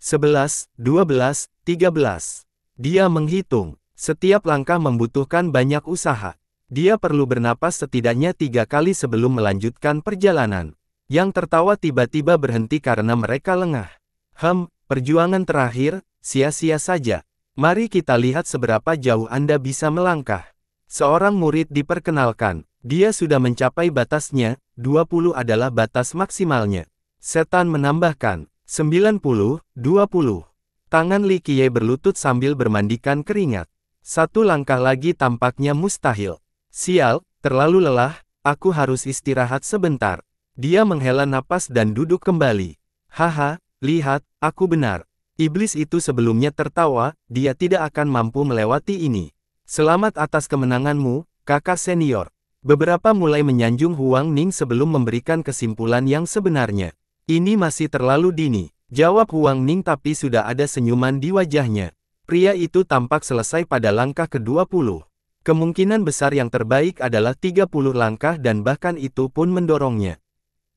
11, 12, 13. Dia menghitung. Setiap langkah membutuhkan banyak usaha. Dia perlu bernapas setidaknya tiga kali sebelum melanjutkan perjalanan. Yang tertawa tiba-tiba berhenti karena mereka lengah. Hem, perjuangan terakhir, sia-sia saja. Mari kita lihat seberapa jauh Anda bisa melangkah. Seorang murid diperkenalkan. Dia sudah mencapai batasnya, 20 adalah batas maksimalnya. Setan menambahkan, 90, 20. Tangan Li Qiye berlutut sambil bermandikan keringat. Satu langkah lagi tampaknya mustahil. Sial, terlalu lelah, aku harus istirahat sebentar. Dia menghela napas dan duduk kembali. Haha, lihat, aku benar. Iblis itu sebelumnya tertawa, dia tidak akan mampu melewati ini. Selamat atas kemenanganmu, kakak senior. Beberapa mulai menyanjung Huang Ning sebelum memberikan kesimpulan yang sebenarnya. Ini masih terlalu dini, jawab Huang Ning tapi sudah ada senyuman di wajahnya. Pria itu tampak selesai pada langkah ke-20. Kemungkinan besar yang terbaik adalah 30 langkah dan bahkan itu pun mendorongnya.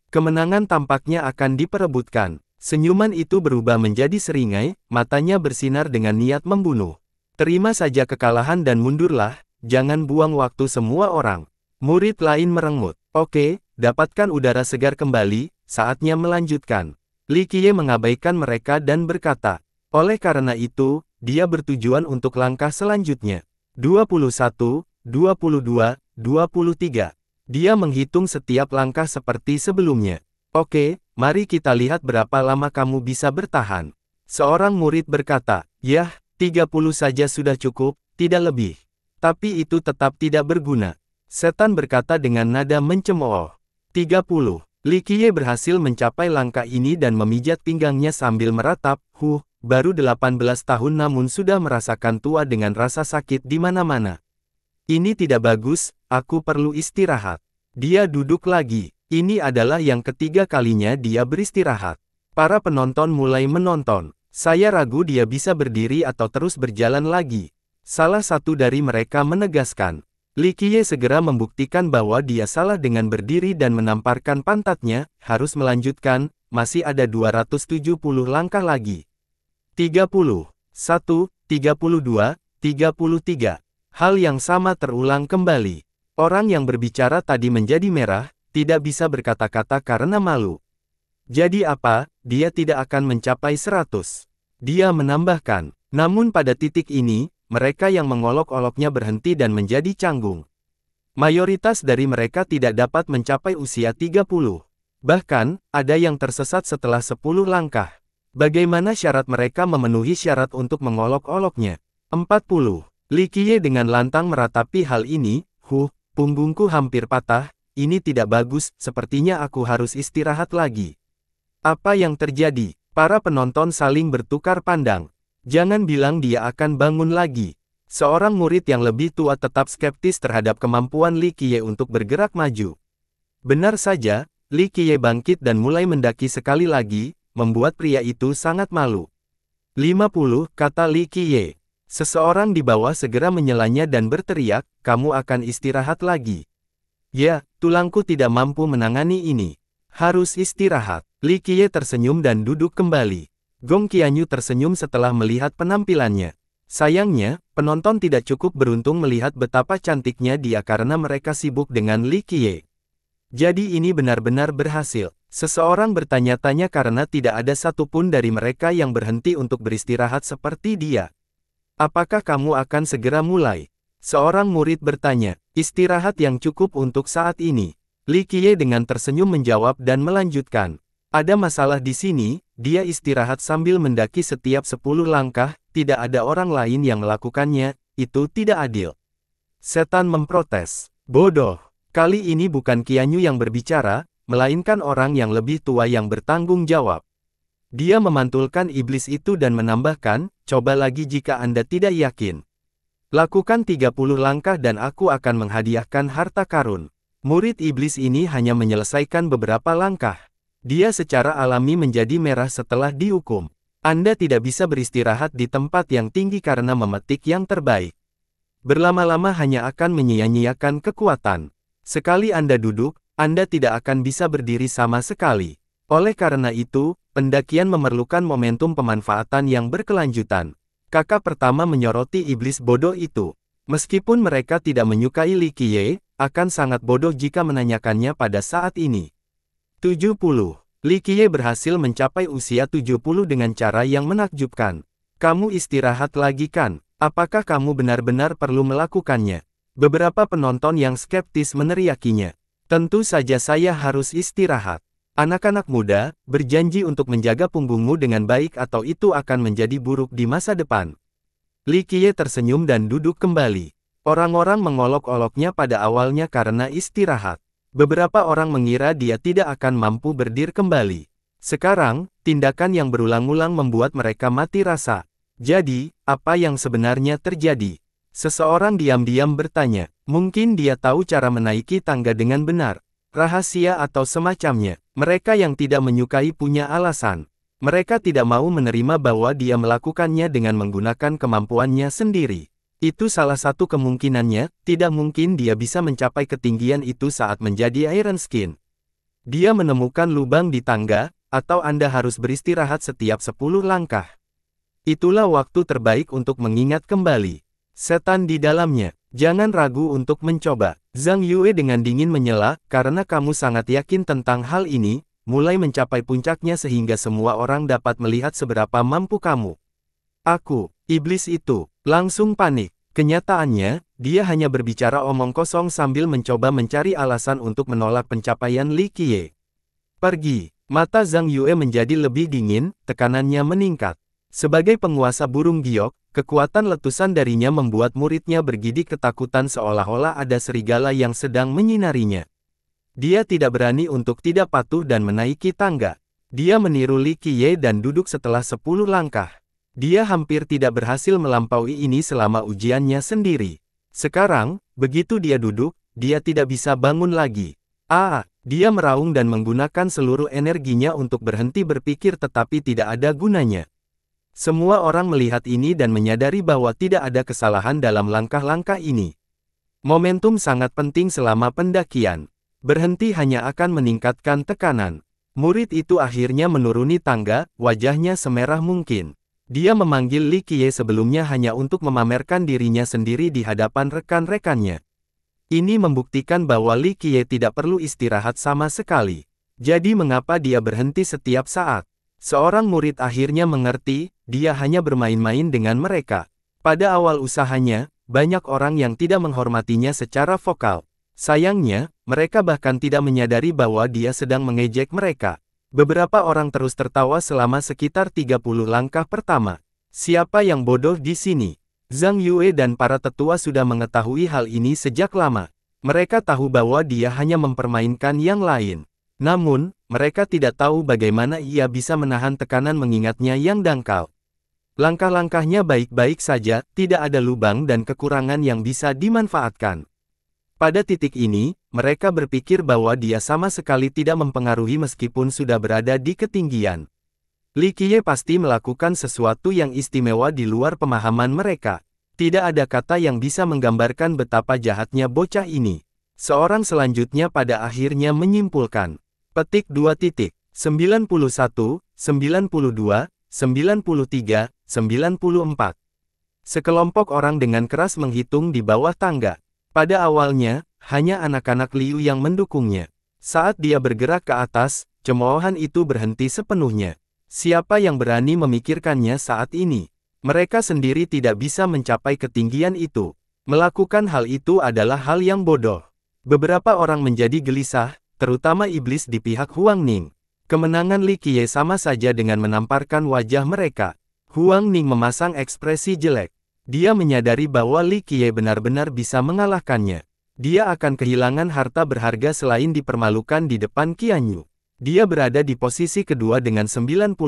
Kemenangan tampaknya akan diperebutkan. Senyuman itu berubah menjadi seringai, matanya bersinar dengan niat membunuh. Terima saja kekalahan dan mundurlah, jangan buang waktu semua orang. Murid lain merengut. Oke, dapatkan udara segar kembali, saatnya melanjutkan. Li Qiye mengabaikan mereka dan berkata, oleh karena itu, dia bertujuan untuk langkah selanjutnya. 21, 22, 23. Dia menghitung setiap langkah seperti sebelumnya. Oke, mari kita lihat berapa lama kamu bisa bertahan. Seorang murid berkata, Yah, 30 saja sudah cukup, tidak lebih. Tapi itu tetap tidak berguna. Setan berkata dengan nada mencemooh. 30. Likie berhasil mencapai langkah ini dan memijat pinggangnya sambil meratap, huh, baru 18 tahun namun sudah merasakan tua dengan rasa sakit di mana-mana. Ini tidak bagus, aku perlu istirahat. Dia duduk lagi. Ini adalah yang ketiga kalinya dia beristirahat. Para penonton mulai menonton. Saya ragu dia bisa berdiri atau terus berjalan lagi. Salah satu dari mereka menegaskan. Likie segera membuktikan bahwa dia salah dengan berdiri dan menamparkan pantatnya, harus melanjutkan, masih ada 270 langkah lagi. 30, 1, 32, 33. Hal yang sama terulang kembali. Orang yang berbicara tadi menjadi merah, tidak bisa berkata-kata karena malu. Jadi apa, dia tidak akan mencapai 100. Dia menambahkan, namun pada titik ini, mereka yang mengolok-oloknya berhenti dan menjadi canggung. Mayoritas dari mereka tidak dapat mencapai usia 30. Bahkan, ada yang tersesat setelah 10 langkah. Bagaimana syarat mereka memenuhi syarat untuk mengolok-oloknya? 40. Likie dengan lantang meratapi hal ini, huh, punggungku hampir patah, ini tidak bagus, sepertinya aku harus istirahat lagi. Apa yang terjadi? Para penonton saling bertukar pandang. Jangan bilang dia akan bangun lagi. Seorang murid yang lebih tua tetap skeptis terhadap kemampuan Li Qiye untuk bergerak maju. Benar saja, Li Qiye bangkit dan mulai mendaki sekali lagi, membuat pria itu sangat malu. 50, kata Li Qiye. Seseorang di bawah segera menyelanya dan berteriak, kamu akan istirahat lagi. Ya, tulangku tidak mampu menangani ini. Harus istirahat. Li Qiye tersenyum dan duduk kembali. Gong Qianyu tersenyum setelah melihat penampilannya. Sayangnya, penonton tidak cukup beruntung melihat betapa cantiknya dia karena mereka sibuk dengan Li Qiye. Jadi ini benar-benar berhasil. Seseorang bertanya-tanya karena tidak ada satupun dari mereka yang berhenti untuk beristirahat seperti dia. Apakah kamu akan segera mulai? Seorang murid bertanya, istirahat yang cukup untuk saat ini. Li Qiye dengan tersenyum menjawab dan melanjutkan. Ada masalah di sini, dia istirahat sambil mendaki setiap sepuluh langkah, tidak ada orang lain yang melakukannya, itu tidak adil. Setan memprotes. Bodoh. Kali ini bukan Kianyu yang berbicara, melainkan orang yang lebih tua yang bertanggung jawab. Dia memantulkan iblis itu dan menambahkan, coba lagi jika Anda tidak yakin. Lakukan 30 langkah dan aku akan menghadiahkan harta karun. Murid iblis ini hanya menyelesaikan beberapa langkah. Dia secara alami menjadi merah setelah dihukum. Anda tidak bisa beristirahat di tempat yang tinggi karena memetik yang terbaik. Berlama-lama hanya akan menyia-nyiakan kekuatan. Sekali Anda duduk, anda tidak akan bisa berdiri sama sekali. Oleh karena itu, pendakian memerlukan momentum pemanfaatan yang berkelanjutan. Kakak pertama menyoroti iblis bodoh itu. Meskipun mereka tidak menyukai Li Qiye, akan sangat bodoh jika menanyakannya pada saat ini. 70. Li Qiye berhasil mencapai usia 70 dengan cara yang menakjubkan. Kamu istirahat lagi kan? Apakah kamu benar-benar perlu melakukannya? Beberapa penonton yang skeptis meneriakinya. Tentu saja saya harus istirahat. Anak-anak muda, berjanji untuk menjaga punggungmu dengan baik atau itu akan menjadi buruk di masa depan. Li Qiye tersenyum dan duduk kembali. Orang-orang mengolok-oloknya pada awalnya karena istirahat. Beberapa orang mengira dia tidak akan mampu berdiri kembali. Sekarang, tindakan yang berulang-ulang membuat mereka mati rasa. Jadi, apa yang sebenarnya terjadi? Seseorang diam-diam bertanya. Mungkin dia tahu cara menaiki tangga dengan benar, rahasia atau semacamnya. Mereka yang tidak menyukai punya alasan. Mereka tidak mau menerima bahwa dia melakukannya dengan menggunakan kemampuannya sendiri. Itu salah satu kemungkinannya, tidak mungkin dia bisa mencapai ketinggian itu saat menjadi Iron Skin. Dia menemukan lubang di tangga, atau Anda harus beristirahat setiap 10 langkah. Itulah waktu terbaik untuk mengingat kembali setan di dalamnya. Jangan ragu untuk mencoba. Zhang Yue dengan dingin menyela, karena kamu sangat yakin tentang hal ini, mulai mencapai puncaknya sehingga semua orang dapat melihat seberapa mampu kamu. Aku, iblis itu, langsung panik. Kenyataannya, dia hanya berbicara omong kosong sambil mencoba mencari alasan untuk menolak pencapaian Li Qiye. Pergi, mata Zhang Yue menjadi lebih dingin, tekanannya meningkat. Sebagai penguasa burung giok, Kekuatan letusan darinya membuat muridnya bergidik ketakutan seolah-olah ada serigala yang sedang menyinarinya. Dia tidak berani untuk tidak patuh dan menaiki tangga. Dia meniru Li Qiye dan duduk setelah sepuluh langkah. Dia hampir tidak berhasil melampaui ini selama ujiannya sendiri. Sekarang, begitu dia duduk, dia tidak bisa bangun lagi. Ah, dia meraung dan menggunakan seluruh energinya untuk berhenti berpikir tetapi tidak ada gunanya. Semua orang melihat ini dan menyadari bahwa tidak ada kesalahan dalam langkah-langkah ini. Momentum sangat penting selama pendakian. Berhenti hanya akan meningkatkan tekanan. Murid itu akhirnya menuruni tangga, wajahnya semerah mungkin. Dia memanggil Li Qiye sebelumnya hanya untuk memamerkan dirinya sendiri di hadapan rekan-rekannya. Ini membuktikan bahwa Li Qiye tidak perlu istirahat sama sekali. Jadi mengapa dia berhenti setiap saat? Seorang murid akhirnya mengerti, dia hanya bermain-main dengan mereka. Pada awal usahanya, banyak orang yang tidak menghormatinya secara vokal. Sayangnya, mereka bahkan tidak menyadari bahwa dia sedang mengejek mereka. Beberapa orang terus tertawa selama sekitar 30 langkah pertama. Siapa yang bodoh di sini? Zhang Yue dan para tetua sudah mengetahui hal ini sejak lama. Mereka tahu bahwa dia hanya mempermainkan yang lain. Namun, mereka tidak tahu bagaimana ia bisa menahan tekanan mengingatnya yang dangkal. Langkah-langkahnya baik-baik saja, tidak ada lubang dan kekurangan yang bisa dimanfaatkan. Pada titik ini, mereka berpikir bahwa dia sama sekali tidak mempengaruhi meskipun sudah berada di ketinggian. Qiye pasti melakukan sesuatu yang istimewa di luar pemahaman mereka. Tidak ada kata yang bisa menggambarkan betapa jahatnya bocah ini. Seorang selanjutnya pada akhirnya menyimpulkan. Petik 2 titik, 91, 92, 93, 94. Sekelompok orang dengan keras menghitung di bawah tangga. Pada awalnya, hanya anak-anak Liu yang mendukungnya. Saat dia bergerak ke atas, cemoohan itu berhenti sepenuhnya. Siapa yang berani memikirkannya saat ini? Mereka sendiri tidak bisa mencapai ketinggian itu. Melakukan hal itu adalah hal yang bodoh. Beberapa orang menjadi gelisah, terutama iblis di pihak Huang Ning. Kemenangan Li Qiye sama saja dengan menamparkan wajah mereka. Huang Ning memasang ekspresi jelek. Dia menyadari bahwa Li Qiye benar-benar bisa mengalahkannya. Dia akan kehilangan harta berharga selain dipermalukan di depan Qianyu. Dia berada di posisi kedua dengan 99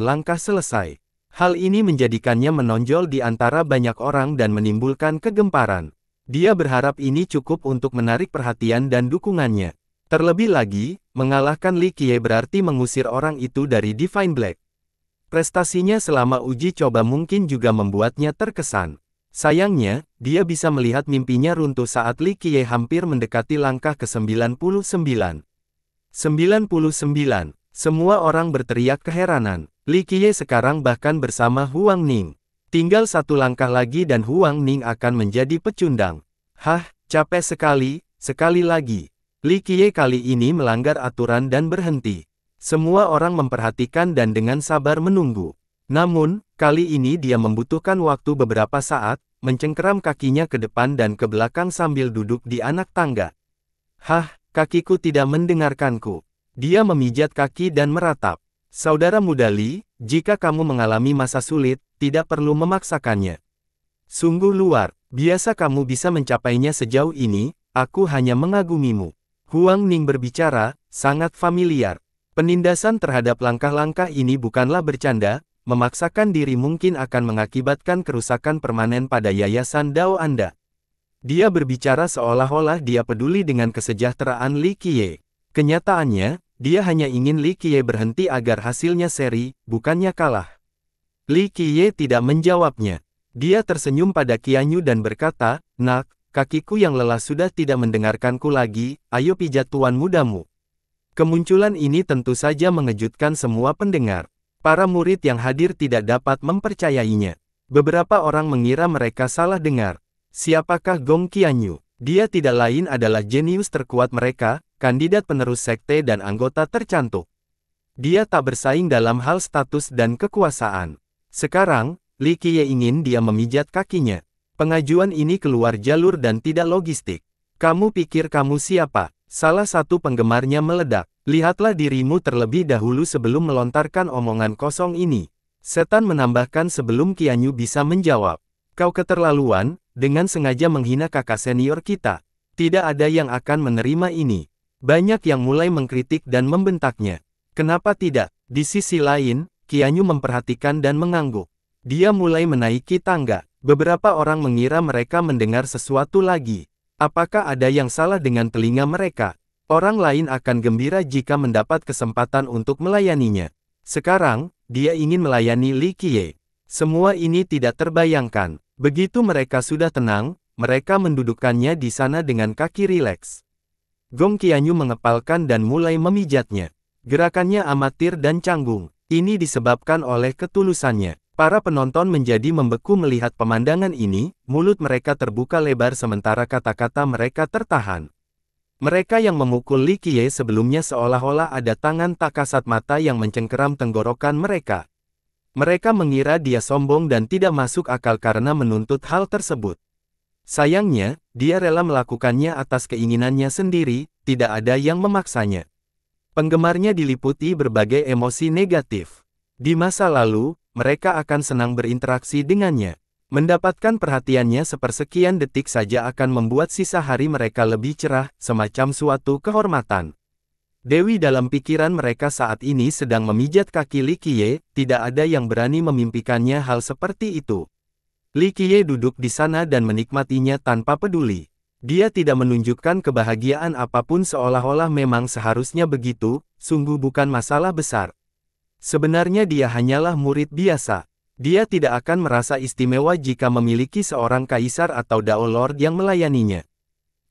langkah selesai. Hal ini menjadikannya menonjol di antara banyak orang dan menimbulkan kegemparan. Dia berharap ini cukup untuk menarik perhatian dan dukungannya. Terlebih lagi, mengalahkan Li Qiye berarti mengusir orang itu dari Divine Black. Prestasinya selama uji coba mungkin juga membuatnya terkesan. Sayangnya, dia bisa melihat mimpinya runtuh saat Li Qiye hampir mendekati langkah ke-99. 99. Semua orang berteriak keheranan. Li Qiye sekarang bahkan bersama Huang Ning. Tinggal satu langkah lagi dan Huang Ning akan menjadi pecundang. Hah, capek sekali, sekali lagi. Li Qiye kali ini melanggar aturan dan berhenti. Semua orang memperhatikan dan dengan sabar menunggu. Namun, kali ini dia membutuhkan waktu beberapa saat, mencengkeram kakinya ke depan dan ke belakang sambil duduk di anak tangga. Hah, kakiku tidak mendengarkanku. Dia memijat kaki dan meratap. Saudara muda Li, jika kamu mengalami masa sulit, tidak perlu memaksakannya. Sungguh luar, biasa kamu bisa mencapainya sejauh ini, aku hanya mengagumimu. Huang Ning berbicara, sangat familiar. Penindasan terhadap langkah-langkah ini bukanlah bercanda, memaksakan diri mungkin akan mengakibatkan kerusakan permanen pada yayasan Dao Anda. Dia berbicara seolah-olah dia peduli dengan kesejahteraan Li Qiye. Kenyataannya, dia hanya ingin Li Qiye berhenti agar hasilnya seri, bukannya kalah. Li Qiye tidak menjawabnya. Dia tersenyum pada Qianyu dan berkata, Nak, kakiku yang lelah sudah tidak mendengarkanku lagi, ayo pijat tuan mudamu. Kemunculan ini tentu saja mengejutkan semua pendengar. Para murid yang hadir tidak dapat mempercayainya. Beberapa orang mengira mereka salah dengar. Siapakah Gong Qianyu? Dia tidak lain adalah jenius terkuat mereka, kandidat penerus sekte dan anggota tercantuk. Dia tak bersaing dalam hal status dan kekuasaan. Sekarang, Li Qiye ingin dia memijat kakinya. Pengajuan ini keluar jalur dan tidak logistik. Kamu pikir kamu siapa? Salah satu penggemarnya meledak. Lihatlah dirimu terlebih dahulu sebelum melontarkan omongan kosong ini. Setan menambahkan sebelum Kianyu bisa menjawab. Kau keterlaluan, dengan sengaja menghina kakak senior kita. Tidak ada yang akan menerima ini. Banyak yang mulai mengkritik dan membentaknya. Kenapa tidak? Di sisi lain, Kianyu memperhatikan dan mengangguk. Dia mulai menaiki tangga. Beberapa orang mengira mereka mendengar sesuatu lagi. Apakah ada yang salah dengan telinga mereka? Orang lain akan gembira jika mendapat kesempatan untuk melayaninya. Sekarang, dia ingin melayani Li Qiye. Semua ini tidak terbayangkan. Begitu mereka sudah tenang, mereka mendudukkannya di sana dengan kaki rileks. Gong Qianyu mengepalkan dan mulai memijatnya. Gerakannya amatir dan canggung. Ini disebabkan oleh ketulusannya. Para penonton menjadi membeku melihat pemandangan ini, mulut mereka terbuka lebar sementara kata-kata mereka tertahan. Mereka yang memukul Li Qiye sebelumnya seolah-olah ada tangan tak kasat mata yang mencengkeram tenggorokan mereka. Mereka mengira dia sombong dan tidak masuk akal karena menuntut hal tersebut. Sayangnya, dia rela melakukannya atas keinginannya sendiri, tidak ada yang memaksanya. Penggemarnya diliputi berbagai emosi negatif. Di masa lalu, mereka akan senang berinteraksi dengannya. Mendapatkan perhatiannya sepersekian detik saja akan membuat sisa hari mereka lebih cerah, semacam suatu kehormatan. Dewi dalam pikiran mereka saat ini sedang memijat kaki Likie, tidak ada yang berani memimpikannya hal seperti itu. Li Qiye duduk di sana dan menikmatinya tanpa peduli. Dia tidak menunjukkan kebahagiaan apapun seolah-olah memang seharusnya begitu, sungguh bukan masalah besar. Sebenarnya dia hanyalah murid biasa. Dia tidak akan merasa istimewa jika memiliki seorang kaisar atau Dao Lord yang melayaninya.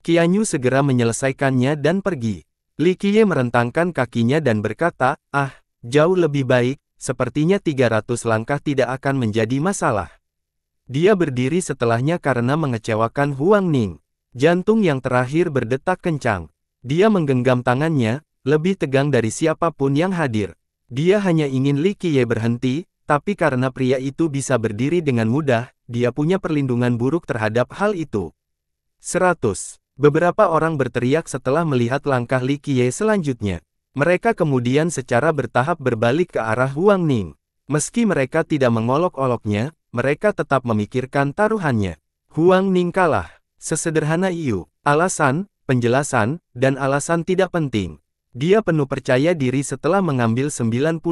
Qianyu segera menyelesaikannya dan pergi. Li Qiye merentangkan kakinya dan berkata, Ah, jauh lebih baik, sepertinya 300 langkah tidak akan menjadi masalah. Dia berdiri setelahnya karena mengecewakan Huang Ning. Jantung yang terakhir berdetak kencang. Dia menggenggam tangannya, lebih tegang dari siapapun yang hadir. Dia hanya ingin Li Qiye berhenti, tapi karena pria itu bisa berdiri dengan mudah, dia punya perlindungan buruk terhadap hal itu. 100. Beberapa orang berteriak setelah melihat langkah Li Qiye selanjutnya. Mereka kemudian secara bertahap berbalik ke arah Huang Ning. Meski mereka tidak mengolok-oloknya, mereka tetap memikirkan taruhannya. Huang Ning kalah. Sesederhana Yu, alasan, penjelasan, dan alasan tidak penting. Dia penuh percaya diri setelah mengambil 99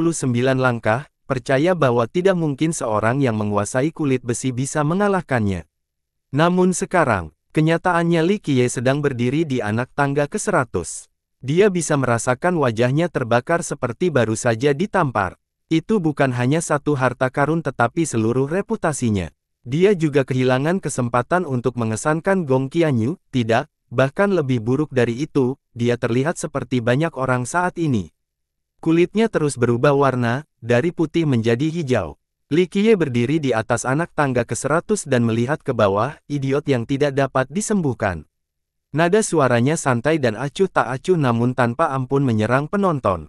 langkah, percaya bahwa tidak mungkin seorang yang menguasai kulit besi bisa mengalahkannya. Namun sekarang, kenyataannya Li Qiye sedang berdiri di anak tangga ke-100. Dia bisa merasakan wajahnya terbakar seperti baru saja ditampar. Itu bukan hanya satu harta karun tetapi seluruh reputasinya. Dia juga kehilangan kesempatan untuk mengesankan Gong Qianyu, tidak, bahkan lebih buruk dari itu, dia terlihat seperti banyak orang saat ini. Kulitnya terus berubah warna, dari putih menjadi hijau. Li Qiye berdiri di atas anak tangga ke-100 dan melihat ke bawah, idiot yang tidak dapat disembuhkan. Nada suaranya santai dan acuh tak acuh namun tanpa ampun menyerang penonton.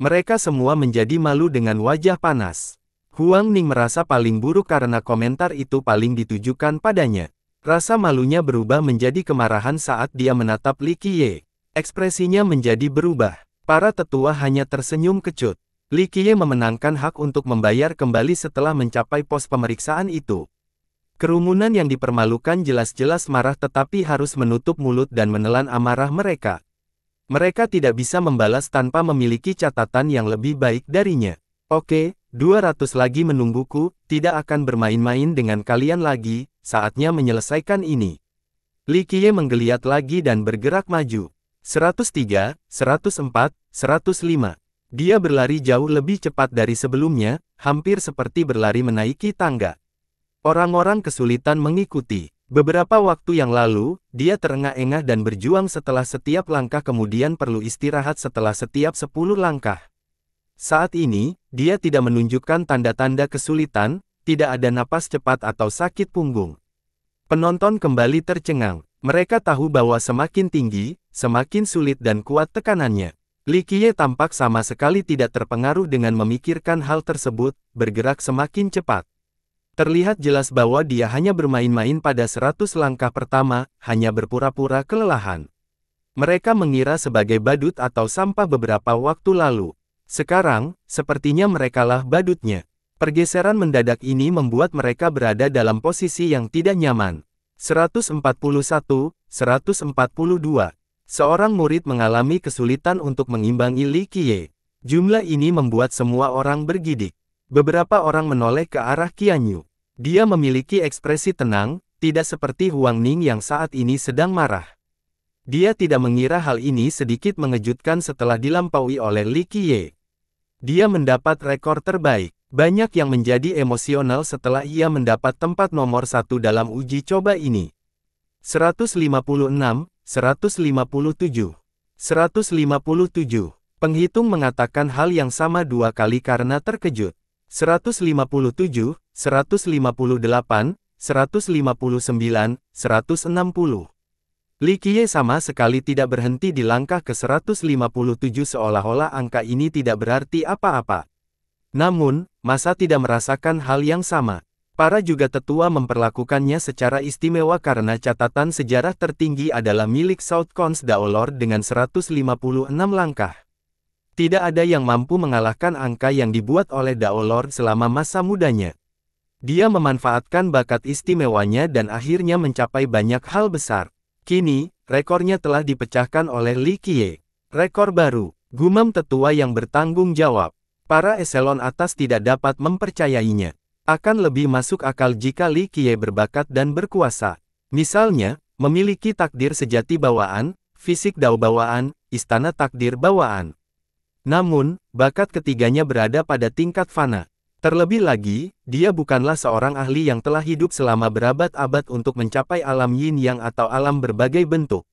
Mereka semua menjadi malu dengan wajah panas. Huang Ning merasa paling buruk karena komentar itu paling ditujukan padanya. Rasa malunya berubah menjadi kemarahan saat dia menatap Li Qiye. Ekspresinya menjadi berubah. Para tetua hanya tersenyum kecut. Li Qiye memenangkan hak untuk membayar kembali setelah mencapai pos pemeriksaan itu. Kerumunan yang dipermalukan jelas-jelas marah tetapi harus menutup mulut dan menelan amarah mereka. Mereka tidak bisa membalas tanpa memiliki catatan yang lebih baik darinya. Oke, 200 lagi menungguku, tidak akan bermain-main dengan kalian lagi, saatnya menyelesaikan ini. Li Qiye menggeliat lagi dan bergerak maju. 103, 104, 105. Dia berlari jauh lebih cepat dari sebelumnya, hampir seperti berlari menaiki tangga. Orang-orang kesulitan mengikuti. Beberapa waktu yang lalu, dia terengah-engah dan berjuang setelah setiap langkah kemudian perlu istirahat setelah setiap 10 langkah. Saat ini, dia tidak menunjukkan tanda-tanda kesulitan, tidak ada napas cepat atau sakit punggung. Penonton kembali tercengang. Mereka tahu bahwa semakin tinggi, semakin sulit dan kuat tekanannya. Likie tampak sama sekali tidak terpengaruh dengan memikirkan hal tersebut, bergerak semakin cepat. Terlihat jelas bahwa dia hanya bermain-main pada 100 langkah pertama, hanya berpura-pura kelelahan. Mereka mengira sebagai badut atau sampah beberapa waktu lalu. Sekarang, sepertinya merekalah badutnya. Pergeseran mendadak ini membuat mereka berada dalam posisi yang tidak nyaman. 141, 142. Seorang murid mengalami kesulitan untuk mengimbangi Li Qiye. Jumlah ini membuat semua orang bergidik. Beberapa orang menoleh ke arah Qianyu. Dia memiliki ekspresi tenang, tidak seperti Huang Ning yang saat ini sedang marah. Dia tidak mengira hal ini sedikit mengejutkan setelah dilampaui oleh Li Qiye. Dia mendapat rekor terbaik. Banyak yang menjadi emosional setelah ia mendapat tempat nomor satu dalam uji coba ini. 156, 157, 157. Penghitung mengatakan hal yang sama dua kali karena terkejut. 157, 158, 159, 160. Li Qiye sama sekali tidak berhenti di langkah ke-157 seolah-olah angka ini tidak berarti apa-apa. Namun, masa tidak merasakan hal yang sama. Para juga tetua memperlakukannya secara istimewa karena catatan sejarah tertinggi adalah milik South Cons Daolor dengan 156 langkah. Tidak ada yang mampu mengalahkan angka yang dibuat oleh Dao Lord selama masa mudanya. Dia memanfaatkan bakat istimewanya dan akhirnya mencapai banyak hal besar. Kini, rekornya telah dipecahkan oleh Li Qiye. Rekor baru, gumam tetua yang bertanggung jawab. Para eselon atas tidak dapat mempercayainya. Akan lebih masuk akal jika Li Qiye berbakat dan berkuasa. Misalnya, memiliki takdir sejati bawaan, fisik dao bawaan, istana takdir bawaan. Namun, bakat ketiganya berada pada tingkat fana. Terlebih lagi, dia bukanlah seorang ahli yang telah hidup selama berabad-abad untuk mencapai alam yin yang atau alam berbagai bentuk.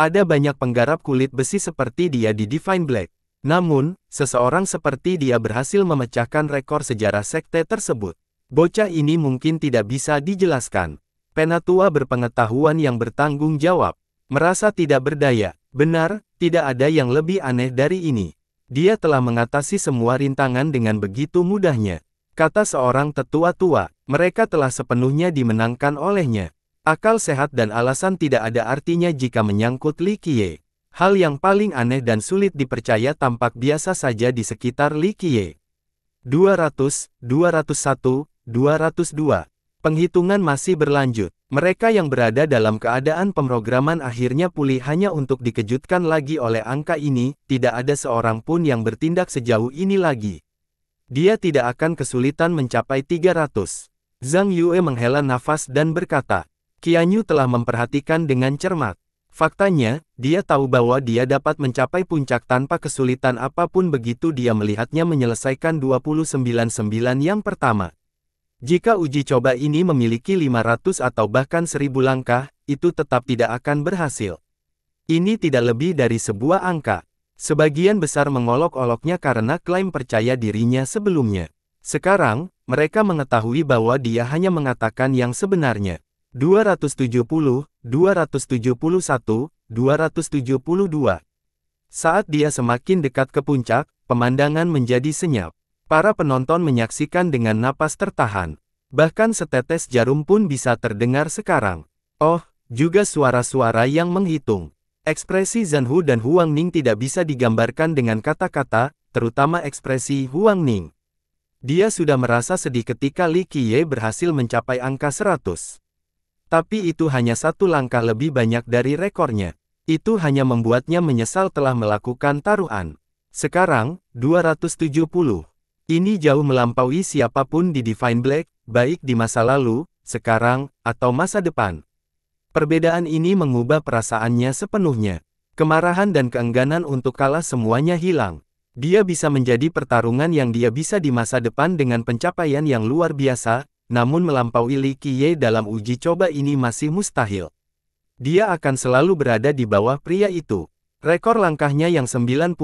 Ada banyak penggarap kulit besi seperti dia di Divine Black. Namun, seseorang seperti dia berhasil memecahkan rekor sejarah sekte tersebut. Bocah ini mungkin tidak bisa dijelaskan. Penatua berpengetahuan yang bertanggung jawab. Merasa tidak berdaya. Benar, tidak ada yang lebih aneh dari ini. Dia telah mengatasi semua rintangan dengan begitu mudahnya. Kata seorang tetua tua, mereka telah sepenuhnya dimenangkan olehnya. Akal sehat dan alasan tidak ada artinya jika menyangkut Li Qiye. Hal yang paling aneh dan sulit dipercaya tampak biasa saja di sekitar Li Qiye. 200, 201, 202 Penghitungan masih berlanjut. Mereka yang berada dalam keadaan pemrograman akhirnya pulih hanya untuk dikejutkan lagi oleh angka ini, tidak ada seorang pun yang bertindak sejauh ini lagi. Dia tidak akan kesulitan mencapai 300. Zhang Yue menghela nafas dan berkata, Qianyu telah memperhatikan dengan cermat. Faktanya, dia tahu bahwa dia dapat mencapai puncak tanpa kesulitan apapun begitu dia melihatnya menyelesaikan 299 yang pertama. Jika uji coba ini memiliki 500 atau bahkan 1000 langkah, itu tetap tidak akan berhasil. Ini tidak lebih dari sebuah angka. Sebagian besar mengolok-oloknya karena klaim percaya dirinya sebelumnya. Sekarang, mereka mengetahui bahwa dia hanya mengatakan yang sebenarnya. 270, 271, 272. Saat dia semakin dekat ke puncak, pemandangan menjadi senyap. Para penonton menyaksikan dengan napas tertahan. Bahkan setetes jarum pun bisa terdengar sekarang. Oh, juga suara-suara yang menghitung. Ekspresi Zanhu dan Huang Ning tidak bisa digambarkan dengan kata-kata, terutama ekspresi Huang Ning. Dia sudah merasa sedih ketika Li Qiye berhasil mencapai angka 100. Tapi itu hanya satu langkah lebih banyak dari rekornya. Itu hanya membuatnya menyesal telah melakukan taruhan. Sekarang, 270. Ini jauh melampaui siapapun di Divine Black, baik di masa lalu, sekarang, atau masa depan. Perbedaan ini mengubah perasaannya sepenuhnya. Kemarahan dan keengganan untuk kalah semuanya hilang. Dia bisa menjadi pertarungan yang dia bisa di masa depan dengan pencapaian yang luar biasa, namun melampaui Li Qiye dalam uji coba ini masih mustahil. Dia akan selalu berada di bawah pria itu. Rekor langkahnya yang 99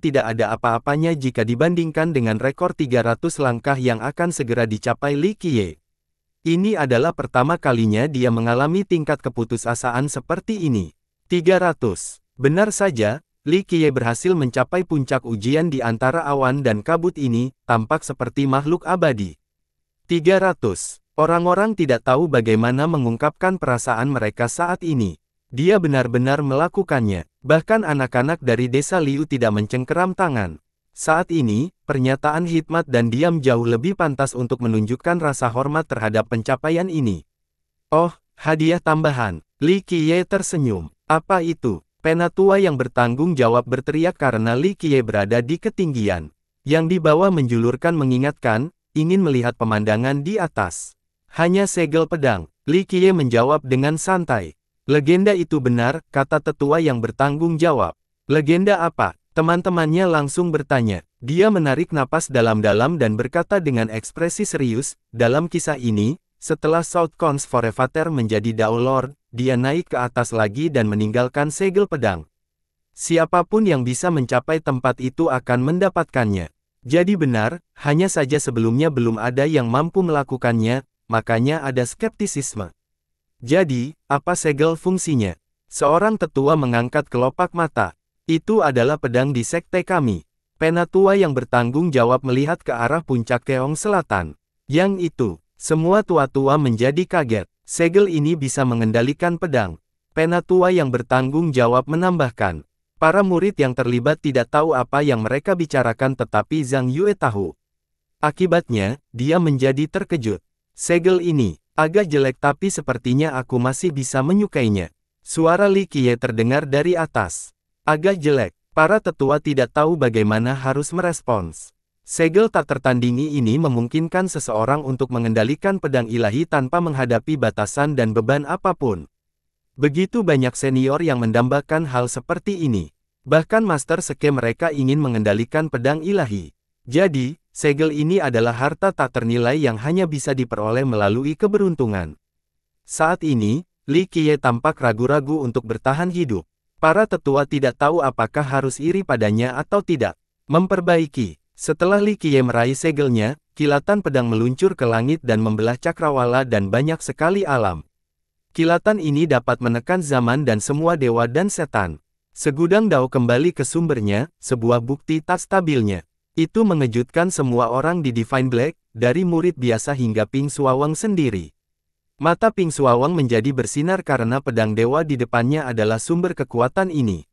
tidak ada apa-apanya jika dibandingkan dengan rekor 300 langkah yang akan segera dicapai Li Qiye. Ini adalah pertama kalinya dia mengalami tingkat keputusasaan seperti ini. 300. Benar saja, Li Qiye berhasil mencapai puncak ujian di antara awan dan kabut ini, tampak seperti makhluk abadi. 300. Orang-orang tidak tahu bagaimana mengungkapkan perasaan mereka saat ini. Dia benar-benar melakukannya. Bahkan anak-anak dari desa Liu tidak mencengkeram tangan. Saat ini, pernyataan hikmat dan diam jauh lebih pantas untuk menunjukkan rasa hormat terhadap pencapaian ini. Oh, hadiah tambahan. Li Qiye tersenyum. Apa itu? Penatua yang bertanggung jawab berteriak karena Li Qiye berada di ketinggian. Yang di bawah menjulurkan mengingatkan, ingin melihat pemandangan di atas. Hanya segel pedang, Li Qiye menjawab dengan santai. Legenda itu benar, kata tetua yang bertanggung jawab. Legenda apa? Teman-temannya langsung bertanya. Dia menarik napas dalam-dalam dan berkata dengan ekspresi serius, dalam kisah ini, setelah South Southcons Forevater menjadi Daolord, dia naik ke atas lagi dan meninggalkan segel pedang. Siapapun yang bisa mencapai tempat itu akan mendapatkannya. Jadi benar, hanya saja sebelumnya belum ada yang mampu melakukannya, makanya ada skeptisisme. Jadi, apa segel fungsinya? Seorang tetua mengangkat kelopak mata. Itu adalah pedang di sekte kami. Penatua yang bertanggung jawab melihat ke arah puncak Keong Selatan. Yang itu, semua tua-tua menjadi kaget. Segel ini bisa mengendalikan pedang. Penatua yang bertanggung jawab menambahkan. Para murid yang terlibat tidak tahu apa yang mereka bicarakan tetapi Zhang Yue tahu. Akibatnya, dia menjadi terkejut. Segel ini, Agak jelek tapi sepertinya aku masih bisa menyukainya. Suara Li Qiye terdengar dari atas. Agak jelek, para tetua tidak tahu bagaimana harus merespons. Segel tak tertandingi ini memungkinkan seseorang untuk mengendalikan pedang ilahi tanpa menghadapi batasan dan beban apapun. Begitu banyak senior yang mendambakan hal seperti ini. Bahkan master seke mereka ingin mengendalikan pedang ilahi. Jadi, Segel ini adalah harta tak ternilai yang hanya bisa diperoleh melalui keberuntungan. Saat ini, Li Qiye tampak ragu-ragu untuk bertahan hidup. Para tetua tidak tahu apakah harus iri padanya atau tidak. Memperbaiki. Setelah Li Qiye meraih segelnya, kilatan pedang meluncur ke langit dan membelah cakrawala dan banyak sekali alam. Kilatan ini dapat menekan zaman dan semua dewa dan setan. Segudang dao kembali ke sumbernya, sebuah bukti tak stabilnya. Itu mengejutkan semua orang di Divine Black, dari murid biasa hingga Ping Suawang sendiri. Mata Ping Suawang menjadi bersinar karena pedang dewa di depannya adalah sumber kekuatan ini.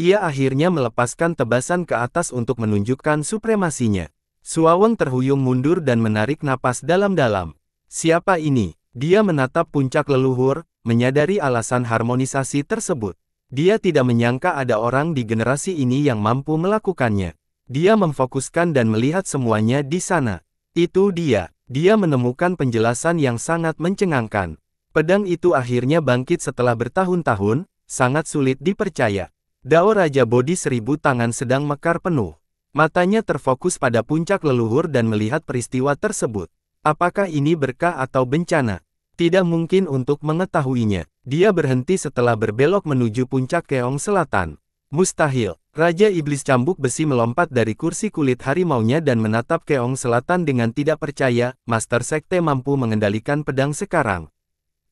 Ia akhirnya melepaskan tebasan ke atas untuk menunjukkan supremasinya. Suawang terhuyung mundur dan menarik napas dalam-dalam. Siapa ini? Dia menatap puncak leluhur, menyadari alasan harmonisasi tersebut. Dia tidak menyangka ada orang di generasi ini yang mampu melakukannya. Dia memfokuskan dan melihat semuanya di sana. Itu dia. Dia menemukan penjelasan yang sangat mencengangkan. Pedang itu akhirnya bangkit setelah bertahun-tahun, sangat sulit dipercaya. Dao Raja Bodhi seribu tangan sedang mekar penuh. Matanya terfokus pada puncak leluhur dan melihat peristiwa tersebut. Apakah ini berkah atau bencana? Tidak mungkin untuk mengetahuinya. Dia berhenti setelah berbelok menuju puncak Keong Selatan. Mustahil. Raja Iblis Cambuk Besi melompat dari kursi kulit harimaunya dan menatap Keong Selatan dengan tidak percaya, Master Sekte mampu mengendalikan pedang sekarang.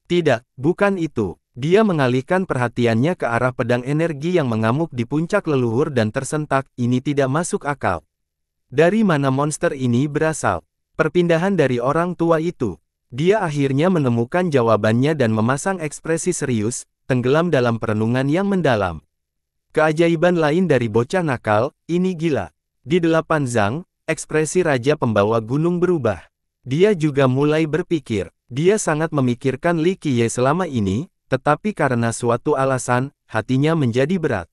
Tidak, bukan itu. Dia mengalihkan perhatiannya ke arah pedang energi yang mengamuk di puncak leluhur dan tersentak, ini tidak masuk akal. Dari mana monster ini berasal? Perpindahan dari orang tua itu. Dia akhirnya menemukan jawabannya dan memasang ekspresi serius, tenggelam dalam perenungan yang mendalam. Keajaiban lain dari bocah nakal, ini gila. Di delapan zang, ekspresi raja pembawa gunung berubah. Dia juga mulai berpikir, dia sangat memikirkan Li Qiye selama ini, tetapi karena suatu alasan, hatinya menjadi berat.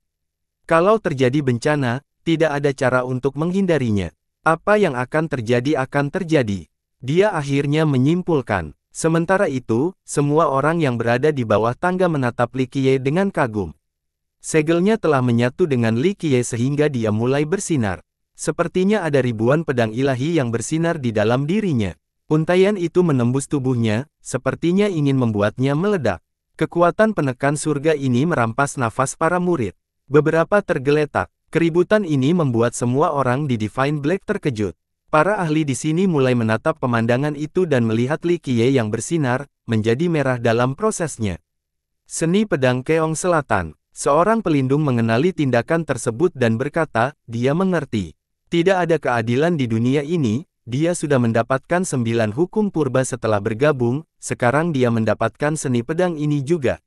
Kalau terjadi bencana, tidak ada cara untuk menghindarinya. Apa yang akan terjadi akan terjadi. Dia akhirnya menyimpulkan. Sementara itu, semua orang yang berada di bawah tangga menatap Li Qiye dengan kagum. Segelnya telah menyatu dengan Li Qiye sehingga dia mulai bersinar. Sepertinya ada ribuan pedang ilahi yang bersinar di dalam dirinya. Untaian itu menembus tubuhnya, sepertinya ingin membuatnya meledak. Kekuatan penekan surga ini merampas nafas para murid. Beberapa tergeletak. Keributan ini membuat semua orang di Divine Black terkejut. Para ahli di sini mulai menatap pemandangan itu dan melihat Li Qiye yang bersinar, menjadi merah dalam prosesnya. Seni Pedang Keong Selatan Seorang pelindung mengenali tindakan tersebut dan berkata, dia mengerti. Tidak ada keadilan di dunia ini, dia sudah mendapatkan sembilan hukum purba setelah bergabung, sekarang dia mendapatkan seni pedang ini juga.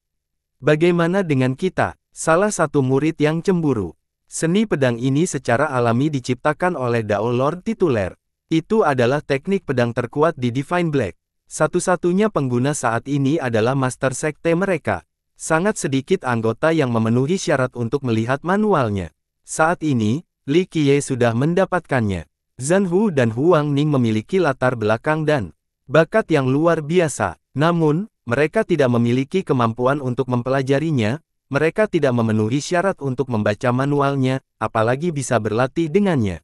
Bagaimana dengan kita, salah satu murid yang cemburu? Seni pedang ini secara alami diciptakan oleh Dao Lord Tituler. Itu adalah teknik pedang terkuat di Divine Black. Satu-satunya pengguna saat ini adalah Master Sekte mereka. Sangat sedikit anggota yang memenuhi syarat untuk melihat manualnya. Saat ini, Li Qiye sudah mendapatkannya. Zhan Hu dan Huang Ning memiliki latar belakang dan bakat yang luar biasa. Namun, mereka tidak memiliki kemampuan untuk mempelajarinya, mereka tidak memenuhi syarat untuk membaca manualnya, apalagi bisa berlatih dengannya.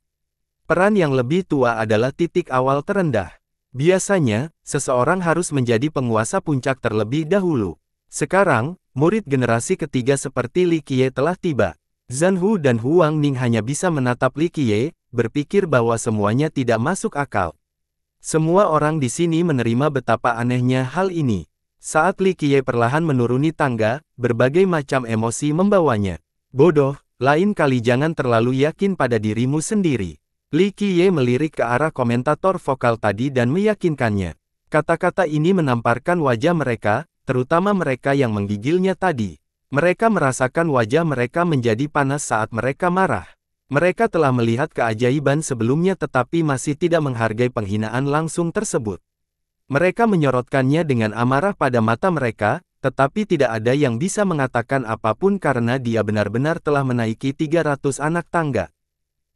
Peran yang lebih tua adalah titik awal terendah. Biasanya, seseorang harus menjadi penguasa puncak terlebih dahulu. Sekarang, murid generasi ketiga seperti Li Qiye telah tiba. Zhan Hu dan Huang Ning hanya bisa menatap Li Qiye, berpikir bahwa semuanya tidak masuk akal. Semua orang di sini menerima betapa anehnya hal ini. Saat Li Qiye perlahan menuruni tangga, berbagai macam emosi membawanya. Bodoh, lain kali jangan terlalu yakin pada dirimu sendiri. Li Qiye melirik ke arah komentator vokal tadi dan meyakinkannya. Kata-kata ini menamparkan wajah mereka, terutama mereka yang menggigilnya tadi. Mereka merasakan wajah mereka menjadi panas saat mereka marah. Mereka telah melihat keajaiban sebelumnya tetapi masih tidak menghargai penghinaan langsung tersebut. Mereka menyorotkannya dengan amarah pada mata mereka, tetapi tidak ada yang bisa mengatakan apapun karena dia benar-benar telah menaiki 300 anak tangga.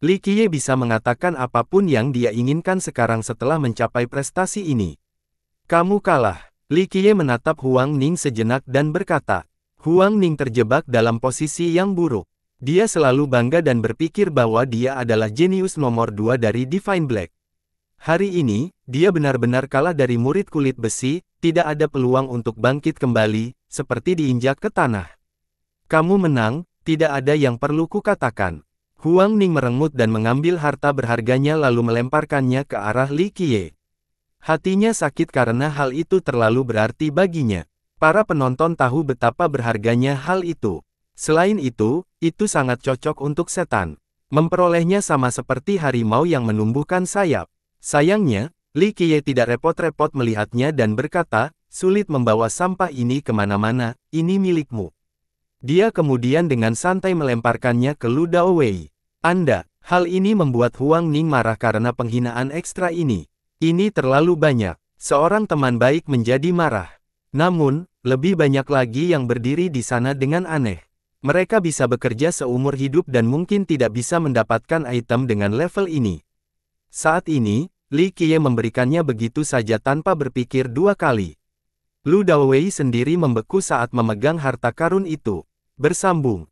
Li Qiye bisa mengatakan apapun yang dia inginkan sekarang setelah mencapai prestasi ini. Kamu kalah. Li Qiye menatap Huang Ning sejenak dan berkata, Huang Ning terjebak dalam posisi yang buruk. Dia selalu bangga dan berpikir bahwa dia adalah jenius nomor dua dari Divine Black. Hari ini, dia benar-benar kalah dari murid kulit besi, tidak ada peluang untuk bangkit kembali, seperti diinjak ke tanah. Kamu menang, tidak ada yang perlu kukatakan. Huang Ning merengut dan mengambil harta berharganya lalu melemparkannya ke arah Li Qiye. Hatinya sakit karena hal itu terlalu berarti baginya. Para penonton tahu betapa berharganya hal itu. Selain itu, itu sangat cocok untuk setan. Memperolehnya sama seperti harimau yang menumbuhkan sayap. Sayangnya, Li Qiye tidak repot-repot melihatnya dan berkata, sulit membawa sampah ini kemana-mana, ini milikmu. Dia kemudian dengan santai melemparkannya ke Lu Wei. Anda, hal ini membuat Huang Ning marah karena penghinaan ekstra ini. Ini terlalu banyak. Seorang teman baik menjadi marah. Namun, lebih banyak lagi yang berdiri di sana dengan aneh. Mereka bisa bekerja seumur hidup dan mungkin tidak bisa mendapatkan item dengan level ini. Saat ini, Li Qiye memberikannya begitu saja tanpa berpikir dua kali. Lu Dawei sendiri membeku saat memegang harta karun itu. Bersambung.